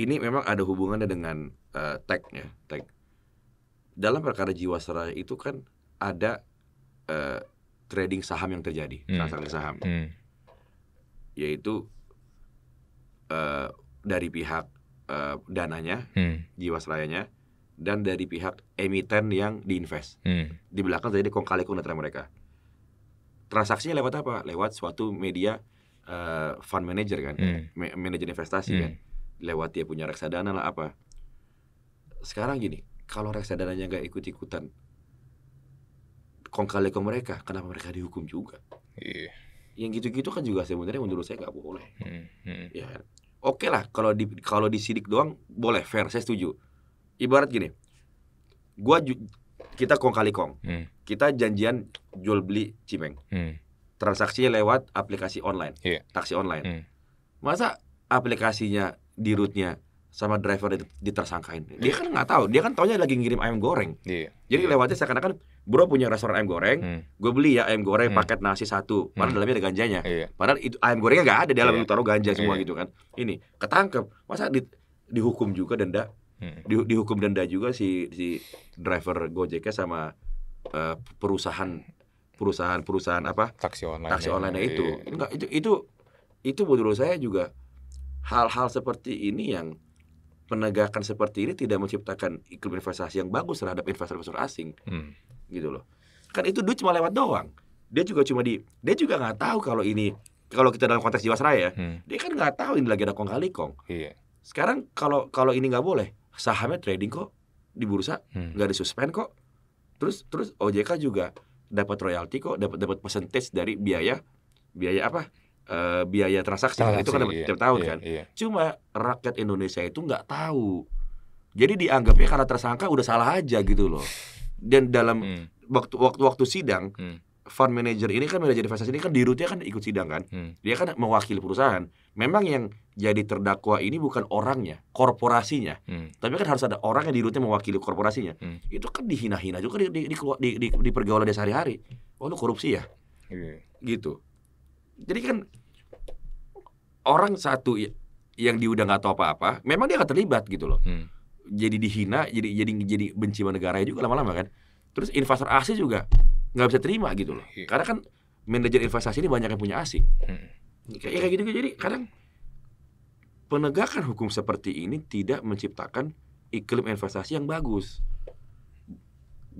ini memang ada hubungannya dengan uh, ya tag dalam perkara jiwasraya itu kan ada uh, trading saham yang terjadi hmm. transaksi saham hmm. yaitu Eh, dari pihak uh, dananya, hmm. jiwasrayanya, dan dari pihak emiten yang diinvest. Hmm. Di belakang terjadi kong kali kong mereka. Transaksinya lewat apa? Lewat suatu media uh, fund manager kan, hmm. Ma manajer investasi hmm. kan. Lewat dia punya reksadana lah apa. Sekarang gini, kalau reksadananya nggak ikut-ikutan kali ke mereka, kenapa mereka dihukum juga? Yeah. Yang gitu-gitu kan juga sebenarnya menurut saya nggak boleh. Hmm. Hmm. Ya, oke okay lah kalau di kalau disidik doang boleh fair saya setuju ibarat gini gua kita kong kali kong hmm. kita janjian jual beli cimeng hmm. transaksinya lewat aplikasi online yeah. taksi online hmm. masa aplikasinya di rootnya sama driver ditersangkain. Dia kan nggak tahu, dia kan taunya lagi ngirim ayam goreng. Yeah. Jadi yeah. lewatnya seakan-akan bro punya restoran ayam goreng, hmm. gue beli ya ayam goreng hmm. paket nasi satu, padahal hmm. dalamnya ada ganjanya. Yeah. Padahal itu ayam gorengnya nggak ada, di dalam yeah. Iya. taruh ganja semua yeah. gitu kan. Ini ketangkep, masa di, dihukum juga denda? Hmm. Di, dihukum denda juga si si driver Gojeknya sama uh, perusahaan perusahaan perusahaan apa? Taksi online. Taksi online ya. itu. Iya. Enggak itu itu itu menurut saya juga hal-hal seperti ini yang penegakan seperti ini tidak menciptakan iklim investasi yang bagus terhadap investor-investor asing hmm. gitu loh kan itu duit cuma lewat doang dia juga cuma di dia juga nggak tahu kalau ini kalau kita dalam konteks jiwasraya ya, hmm. dia kan nggak tahu ini lagi ada kong kali kong iya. sekarang kalau kalau ini nggak boleh sahamnya trading kok di bursa hmm. nggak hmm. disuspend kok terus terus OJK juga dapat royalti kok dapat dapat persentase dari biaya biaya apa uh, biaya transaksi, transaksi itu kan iya, tiap tahun iya, kan. Iya. Cuma rakyat Indonesia itu nggak tahu. Jadi dianggapnya karena tersangka udah salah aja gitu loh. Dan dalam hmm. waktu waktu waktu sidang, hmm. fund manager ini kan manajer investasi ini kan dirutnya kan ikut sidang kan. Hmm. Dia kan mewakili perusahaan. Memang yang jadi terdakwa ini bukan orangnya, korporasinya. Hmm. Tapi kan harus ada orang yang dirutnya mewakili korporasinya. Hmm. Itu kan dihina-hina juga di di di, di, di, di pergaulan dia sehari-hari. Oh lu korupsi ya? Hmm. Gitu jadi kan orang satu yang dia udah nggak tahu apa-apa, memang dia nggak terlibat gitu loh. Hmm. Jadi dihina, jadi jadi jadi benci sama negaranya juga lama-lama kan. Terus investor asing juga nggak bisa terima gitu loh. Hmm. Karena kan manajer investasi ini banyak yang punya asing. Hmm. Kayak kayak gitu, gitu jadi kadang penegakan hukum seperti ini tidak menciptakan iklim investasi yang bagus.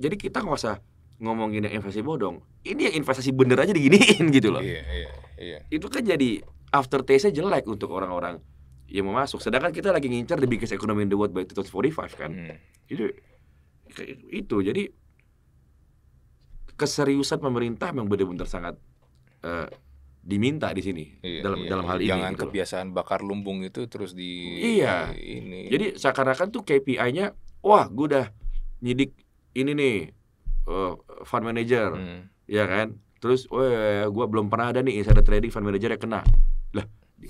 Jadi kita nggak usah ngomongin yang investasi bodong. Ini yang investasi bener aja diginiin gitu loh. Yeah, yeah Iya. Itu kan jadi after taste-nya jelek untuk orang-orang yang mau masuk. Sedangkan kita lagi ngincar the biggest economy in the world by 2045 kan. Hmm. Jadi itu jadi keseriusan pemerintah memang benar-benar sangat uh, diminta di sini iya, dalam iya, dalam hal jangan ini. Jangan gitu kebiasaan gitu bakar lumbung itu terus di Iya. Ini. Jadi seakan-akan tuh KPI-nya wah gue udah nyidik ini nih uh, fund manager. Hmm. Ya kan? terus eh gue belum pernah ada nih insider trading fund manager yang kena lah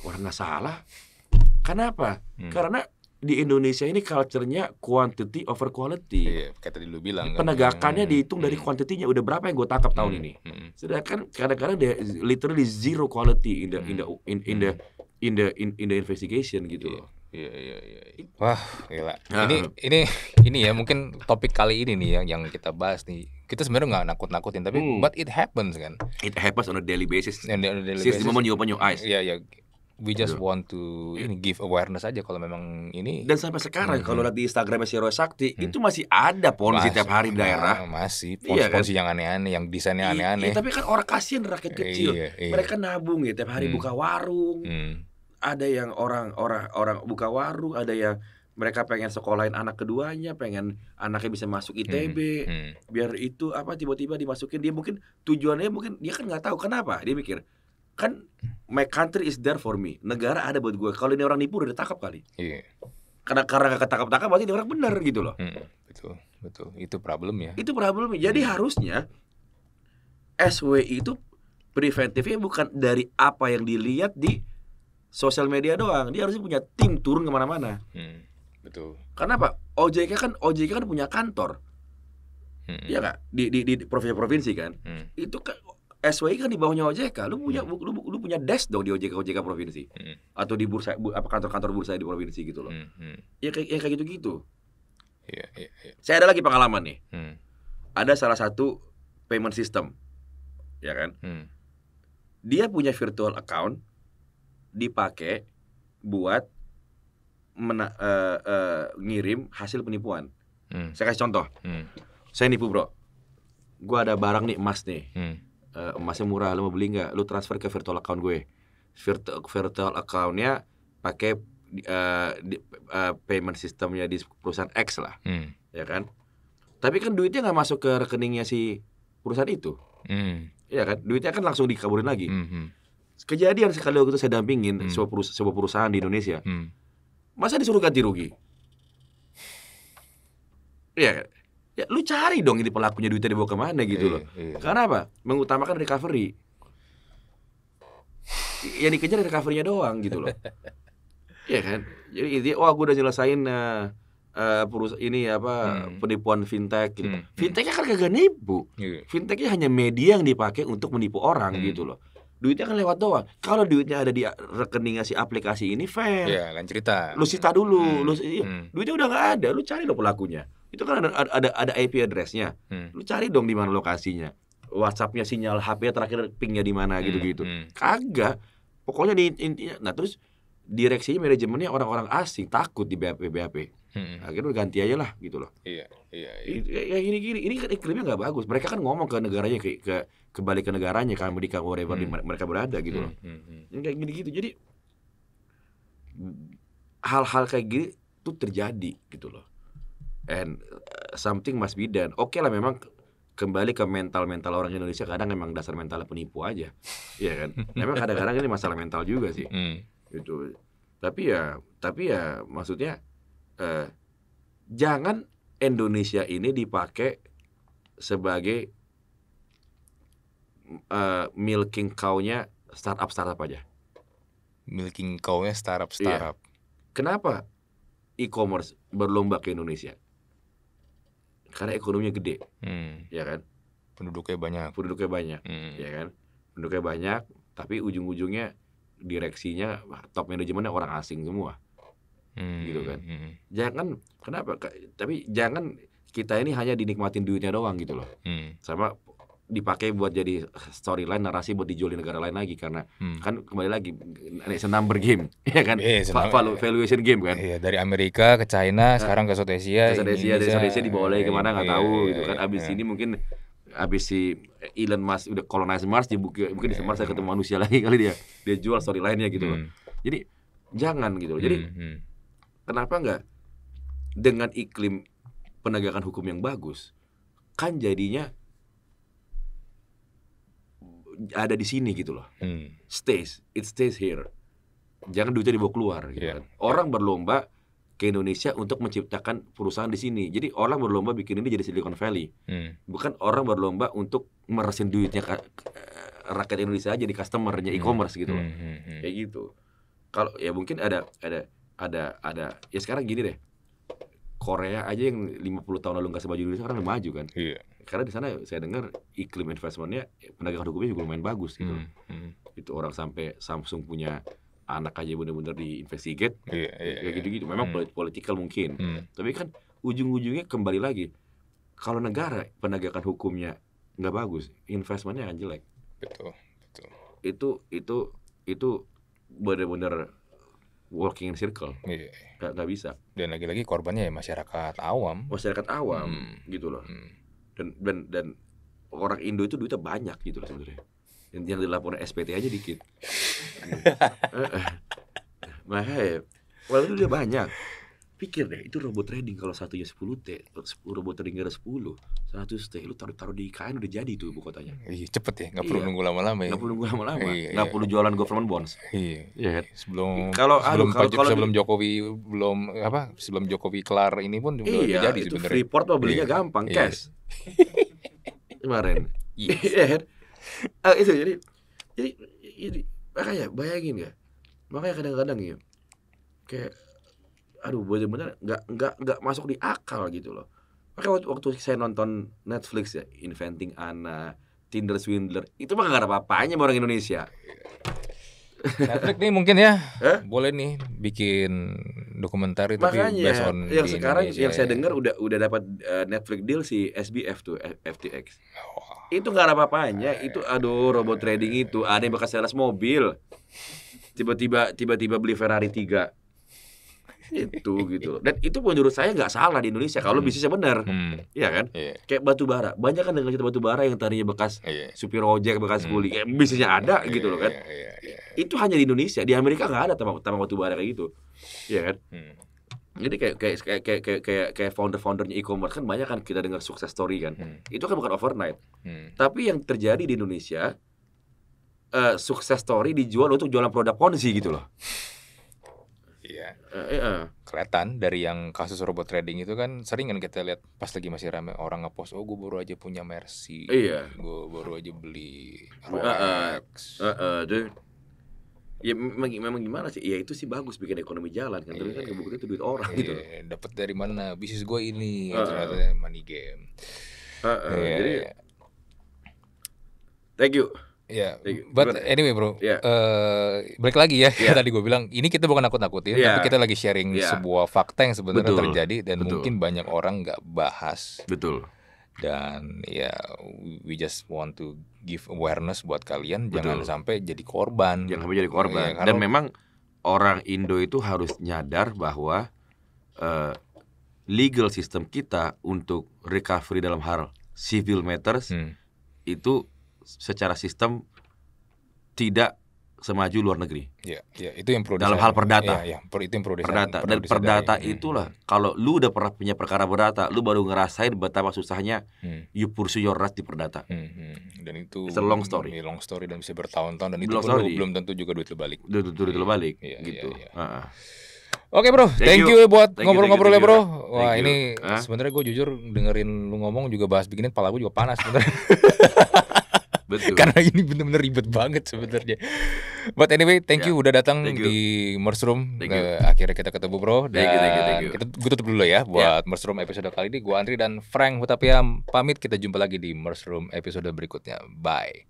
orang nggak salah kenapa hmm. karena di Indonesia ini culture-nya quantity over quality. Iya, kayak tadi lu bilang. Kan. Penegakannya kan? dihitung hmm. dari nya udah berapa yang gue tangkap tahun hmm. ini. Hmm. Sedangkan kadang-kadang dia literally zero quality in the in the hmm. in, in the hmm. in the in, the investigation gitu yeah. Iya, iya iya iya. Wah, gila. Nah. Ini ini ini ya mungkin topik kali ini nih yang yang kita bahas nih. Kita sebenarnya nggak nakut-nakutin tapi hmm. but it happens kan. It happens on a daily basis. On a daily Since basis. the moment you open your eyes. Iya yeah, iya. Yeah. We just Aduh. want to yeah. ini give awareness aja kalau memang ini. Dan sampai sekarang mm -hmm. kalau lihat di Instagramnya si Roy Sakti mm hmm. itu masih ada polisi Mas, tiap hari di daerah. Masih polisi iya, kan? yang aneh-aneh, yang desainnya iya, aneh-aneh. Iya, tapi kan orang kasihan rakyat kecil. Iya, iya. Mereka nabung ya tiap hari mm hmm. buka warung. mm Hmm ada yang orang orang orang buka warung ada yang mereka pengen sekolahin anak keduanya, pengen anaknya bisa masuk ITB, hmm, hmm. biar itu apa tiba-tiba dimasukin dia mungkin tujuannya mungkin dia kan nggak tahu kenapa dia mikir kan my country is there for me negara ada buat gue kalau ini orang nipu udah ditangkap kali yeah. karena karena gak ketangkap tangkap berarti ini orang benar hmm. gitu loh hmm, betul betul itu problem ya itu problem jadi hmm. harusnya SW itu preventifnya bukan dari apa yang dilihat di sosial media doang dia harusnya punya tim turun kemana-mana hmm, betul karena apa OJK kan OJK kan punya kantor hmm. iya kak di di di provinsi-provinsi kan hmm. itu kan SWI kan di bawahnya OJK, lu punya hmm. lu, lu punya desk dong di OJK OJK provinsi hmm. atau di bursa apa kantor-kantor bursa di provinsi gitu loh. Hmm. hmm. Ya kayak ya kayak gitu-gitu. Yeah, yeah, yeah. Saya ada lagi pengalaman nih. Hmm. Ada salah satu payment system, ya kan? Hmm. Dia punya virtual account dipakai buat mena, uh, uh, ngirim hasil penipuan. Hmm. Saya kasih contoh. Hmm. Saya nipu bro. Gue ada barang nih emas nih. Hmm. Uh, emasnya murah, lo mau beli nggak? Lo transfer ke virtual account gue. Virtual, virtual accountnya pakai uh, di, uh, payment sistemnya di perusahaan X lah, hmm. ya kan? Tapi kan duitnya nggak masuk ke rekeningnya si perusahaan itu, hmm. ya kan? Duitnya kan langsung dikaburin lagi. Hmm. hmm. Kejadian sekali waktu itu saya dampingin hmm. sebuah, perus sebuah perusahaan di Indonesia. Hmm. Masa disuruh ganti rugi? Ya, ya lu cari dong ini pelakunya duitnya dibawa kemana gitu iya, loh. E, Karena apa? Mengutamakan recovery. Yang dikejar recovery-nya doang gitu loh. [laughs] ya kan? Jadi ini oh, aku udah nyelesain uh, uh, perus ini apa hmm. penipuan fintech gitu. Hmm. hmm. Fintechnya kan kagak nipu. Yeah. Fintechnya hanya media yang dipakai untuk menipu orang hmm. gitu loh duitnya kan lewat doang. Kalau duitnya ada di rekeningnya si aplikasi ini fair. Iya, kan cerita. Lu sita dulu, hmm. lu iya. hmm. duitnya udah nggak ada, lu cari dong pelakunya. Itu kan ada ada ada IP addressnya. Hmm. Lu cari dong di mana lokasinya. WhatsAppnya sinyal HP terakhir pingnya di mana hmm, gitu-gitu. Hmm. Kagak. Pokoknya di intinya nah terus direksinya manajemennya orang-orang asing takut di BAP BAP. Hmm. Akhirnya udah ganti aja lah gitu loh. Iya, iya, iya. Ya, gini gini, ini kan iklimnya nggak bagus. Mereka kan ngomong ke negaranya ke ke kembali ke negaranya ke Amerika wherever hmm. mereka berada gitu loh. Hmm. Hmm. hmm. Kayak gini gitu. Jadi hal-hal kayak gini tuh terjadi gitu loh. And uh, something must be done. Oke okay lah memang kembali ke mental-mental orang Indonesia kadang memang dasar mentalnya penipu aja. [laughs] Iya kan? Memang kadang-kadang ini masalah mental juga sih. Hmm. Gitu. Tapi ya tapi ya maksudnya eh, jangan Indonesia ini dipakai sebagai eh, milking cow-nya startup startup aja. Milking cow-nya startup iya. startup. Iya. Kenapa e-commerce berlomba ke Indonesia? Karena ekonominya gede, hmm. ya kan? Penduduknya banyak. Penduduknya banyak, hmm. ya kan? Penduduknya banyak, tapi ujung-ujungnya direksinya, top manajemennya orang asing semua hmm. gitu kan hmm. hmm. jangan kenapa tapi jangan kita ini hanya dinikmatin duitnya doang gitu loh hmm. sama dipakai buat jadi storyline narasi buat dijual di negara lain lagi karena hmm. kan kembali lagi it's number game [laughs] ya kan yeah, iya, iya. valuation game kan yeah, dari Amerika ke China nah, sekarang ke South Asia ke South Asia dari South Asia dibawa lagi kemana nggak yeah, tahu yeah, gitu kan iya, abis yeah. ini mungkin abis si Elon Musk udah colonize Mars dibuka mungkin di Mars saya ketemu manusia lagi kali dia dia jual storylinenya gitu hmm. loh jadi jangan gitu loh jadi hmm. hmm. Kenapa nggak dengan iklim penegakan hukum yang bagus kan jadinya ada di sini gitu loh. Hmm. Stays, it stays here. Jangan duitnya dibawa keluar gitu yeah. kan. Orang berlomba ke Indonesia untuk menciptakan perusahaan di sini. Jadi orang berlomba bikin ini jadi Silicon Valley. Hmm. Bukan orang berlomba untuk meresin duitnya eh, rakyat Indonesia jadi customernya hmm. e-commerce hmm. gitu loh. Hmm, hmm, hmm. Kayak gitu. Kalau ya mungkin ada ada ada ada ya sekarang gini deh Korea aja yang 50 tahun lalu nggak sebaju Indonesia sekarang maju kan iya. karena di sana saya dengar iklim investmentnya penegakan hukumnya juga lumayan bagus gitu hmm, hmm. itu orang sampai Samsung punya anak aja bener-bener diinvestigate iya, iya, ya kayak iya. gitu-gitu memang hmm. political mungkin hmm. tapi kan ujung-ujungnya kembali lagi kalau negara penegakan hukumnya nggak bagus investmentnya akan jelek betul betul itu itu itu bener-bener working circle yeah. gak, gak bisa dan lagi-lagi korbannya ya masyarakat awam masyarakat awam hmm. gitu loh hmm. dan dan dan orang Indo itu duitnya banyak gitu loh sebenarnya yang, yang dilaporin SPT aja dikit [laughs] eh, eh. Nah, makanya ya, well itu dia banyak pikir deh itu robot trading kalau satunya 10 t 10 robot trading ada 10 100 t lu taruh taruh di IKN udah jadi tuh ibu kotanya iya cepet ya nggak perlu iya. nunggu lama-lama ya nggak perlu nunggu lama-lama nggak -lama. iya, iya. perlu jualan government bonds iya iya sebelum kalau sebelum, aduh, kalau, kalau, sebelum Jokowi belum apa sebelum Jokowi kelar ini pun iya, udah jadi itu sebenernya. freeport mah belinya iya. gampang iya. cash [laughs] kemarin [laughs] iya uh, itu jadi jadi jadi makanya bayangin ya makanya kadang-kadang ya kayak aduh bener-bener nggak nggak nggak masuk di akal gitu loh makanya waktu, waktu saya nonton Netflix ya Inventing Anna Tinder Swindler itu mah gak ada apa-apanya orang Indonesia Netflix nih mungkin ya Hah? boleh nih bikin dokumentari itu Makanya, tapi based on yang sekarang Indonesia. yang saya ya. dengar udah udah dapat uh, Netflix deal si SBF tuh FTX oh. itu gak ada apa-apanya itu aduh robot trading itu ada yang bekas sales mobil tiba-tiba tiba-tiba beli Ferrari tiga itu gitu Dan itu menurut saya nggak salah di Indonesia kalau hmm. bisnisnya benar. Hmm. Iya kan? Yeah. Kayak batu bara. Banyak kan dengan cerita batu bara yang tadinya bekas yeah. supir ojek, bekas hmm. ya, bisnisnya ada yeah, gitu loh iya, kan. Yeah, yeah, yeah. Itu hanya di Indonesia. Di Amerika nggak ada tambang, tambang batu bara kayak gitu. Iya kan? Hmm. Jadi kayak kayak kayak kayak kayak, kayak founder-foundernya e-commerce kan banyak kan kita dengar sukses story kan. Hmm. Itu kan bukan overnight. Hmm. Tapi yang terjadi di Indonesia uh, sukses story dijual untuk jualan produk ponzi gitu loh. Iya. Uh, uh. Kelihatan dari yang kasus robot trading itu kan sering kan kita lihat pas lagi masih ramai orang ngepost, oh gue baru aja punya Mercy. Iya. Gue baru aja beli eh, Rolex. Uh, uh, uh, Ya memang, memang gimana sih? Ya itu sih bagus bikin ekonomi jalan kan. Tapi yeah. kan iya. kebukti itu duit orang yeah. gitu. Iya, Dapat dari mana? Bisnis gue ini uh, ternyata uh. money game. Uh, uh, yeah. Jadi Thank you. Ya, yeah. Gitu. but anyway bro, yeah. Iya. uh, balik lagi ya yeah. [laughs] tadi gue bilang ini kita bukan nakut-nakutin, yeah. tapi kita lagi sharing yeah. sebuah fakta yang sebenarnya terjadi dan Betul. mungkin banyak orang nggak bahas. Betul. Dan ya, yeah, we just want to give awareness buat kalian, Betul. jangan sampai jadi korban. Jangan sampai jadi korban. Ya, dan memang orang Indo itu harus nyadar bahwa uh, legal system kita untuk recovery dalam hal civil matters hmm. itu secara sistem tidak semaju luar negeri. Iya, ya, itu yang perlu dalam hal perdata. Iya, ya, ya itu yang perlu perdata. Dan perdata, perdata hmm. itulah hmm. kalau lu udah pernah punya perkara perdata, lu baru ngerasain betapa susahnya hmm. you pursue your rights di perdata. Hmm, hmm. Dan itu It's a long story. Long story dan bisa bertahun-tahun dan long itu story. belum tentu juga duit lu balik. Duit, duit, duit lu iya, balik ya, gitu. Ya, ya. Uh Oke okay, bro, thank, thank you. you eh, buat ngobrol ngobrol ya bro. Thank Wah you. ini sebenarnya gue jujur dengerin lu ngomong juga bahas begini, kepala gue juga panas sebenarnya. [laughs] Betul. [laughs] Karena ini benar-benar ribet banget sebenarnya. But anyway, thank you yeah. udah datang you. di Mushroom. Thank you. Uh, akhirnya kita ketemu bro. Dan thank you, thank you, thank you. kita gue tutup dulu ya, ya. buat yeah. Room episode kali ini. Gue Andri dan Frank Hutapia pamit. Kita jumpa lagi di Room episode berikutnya. Bye.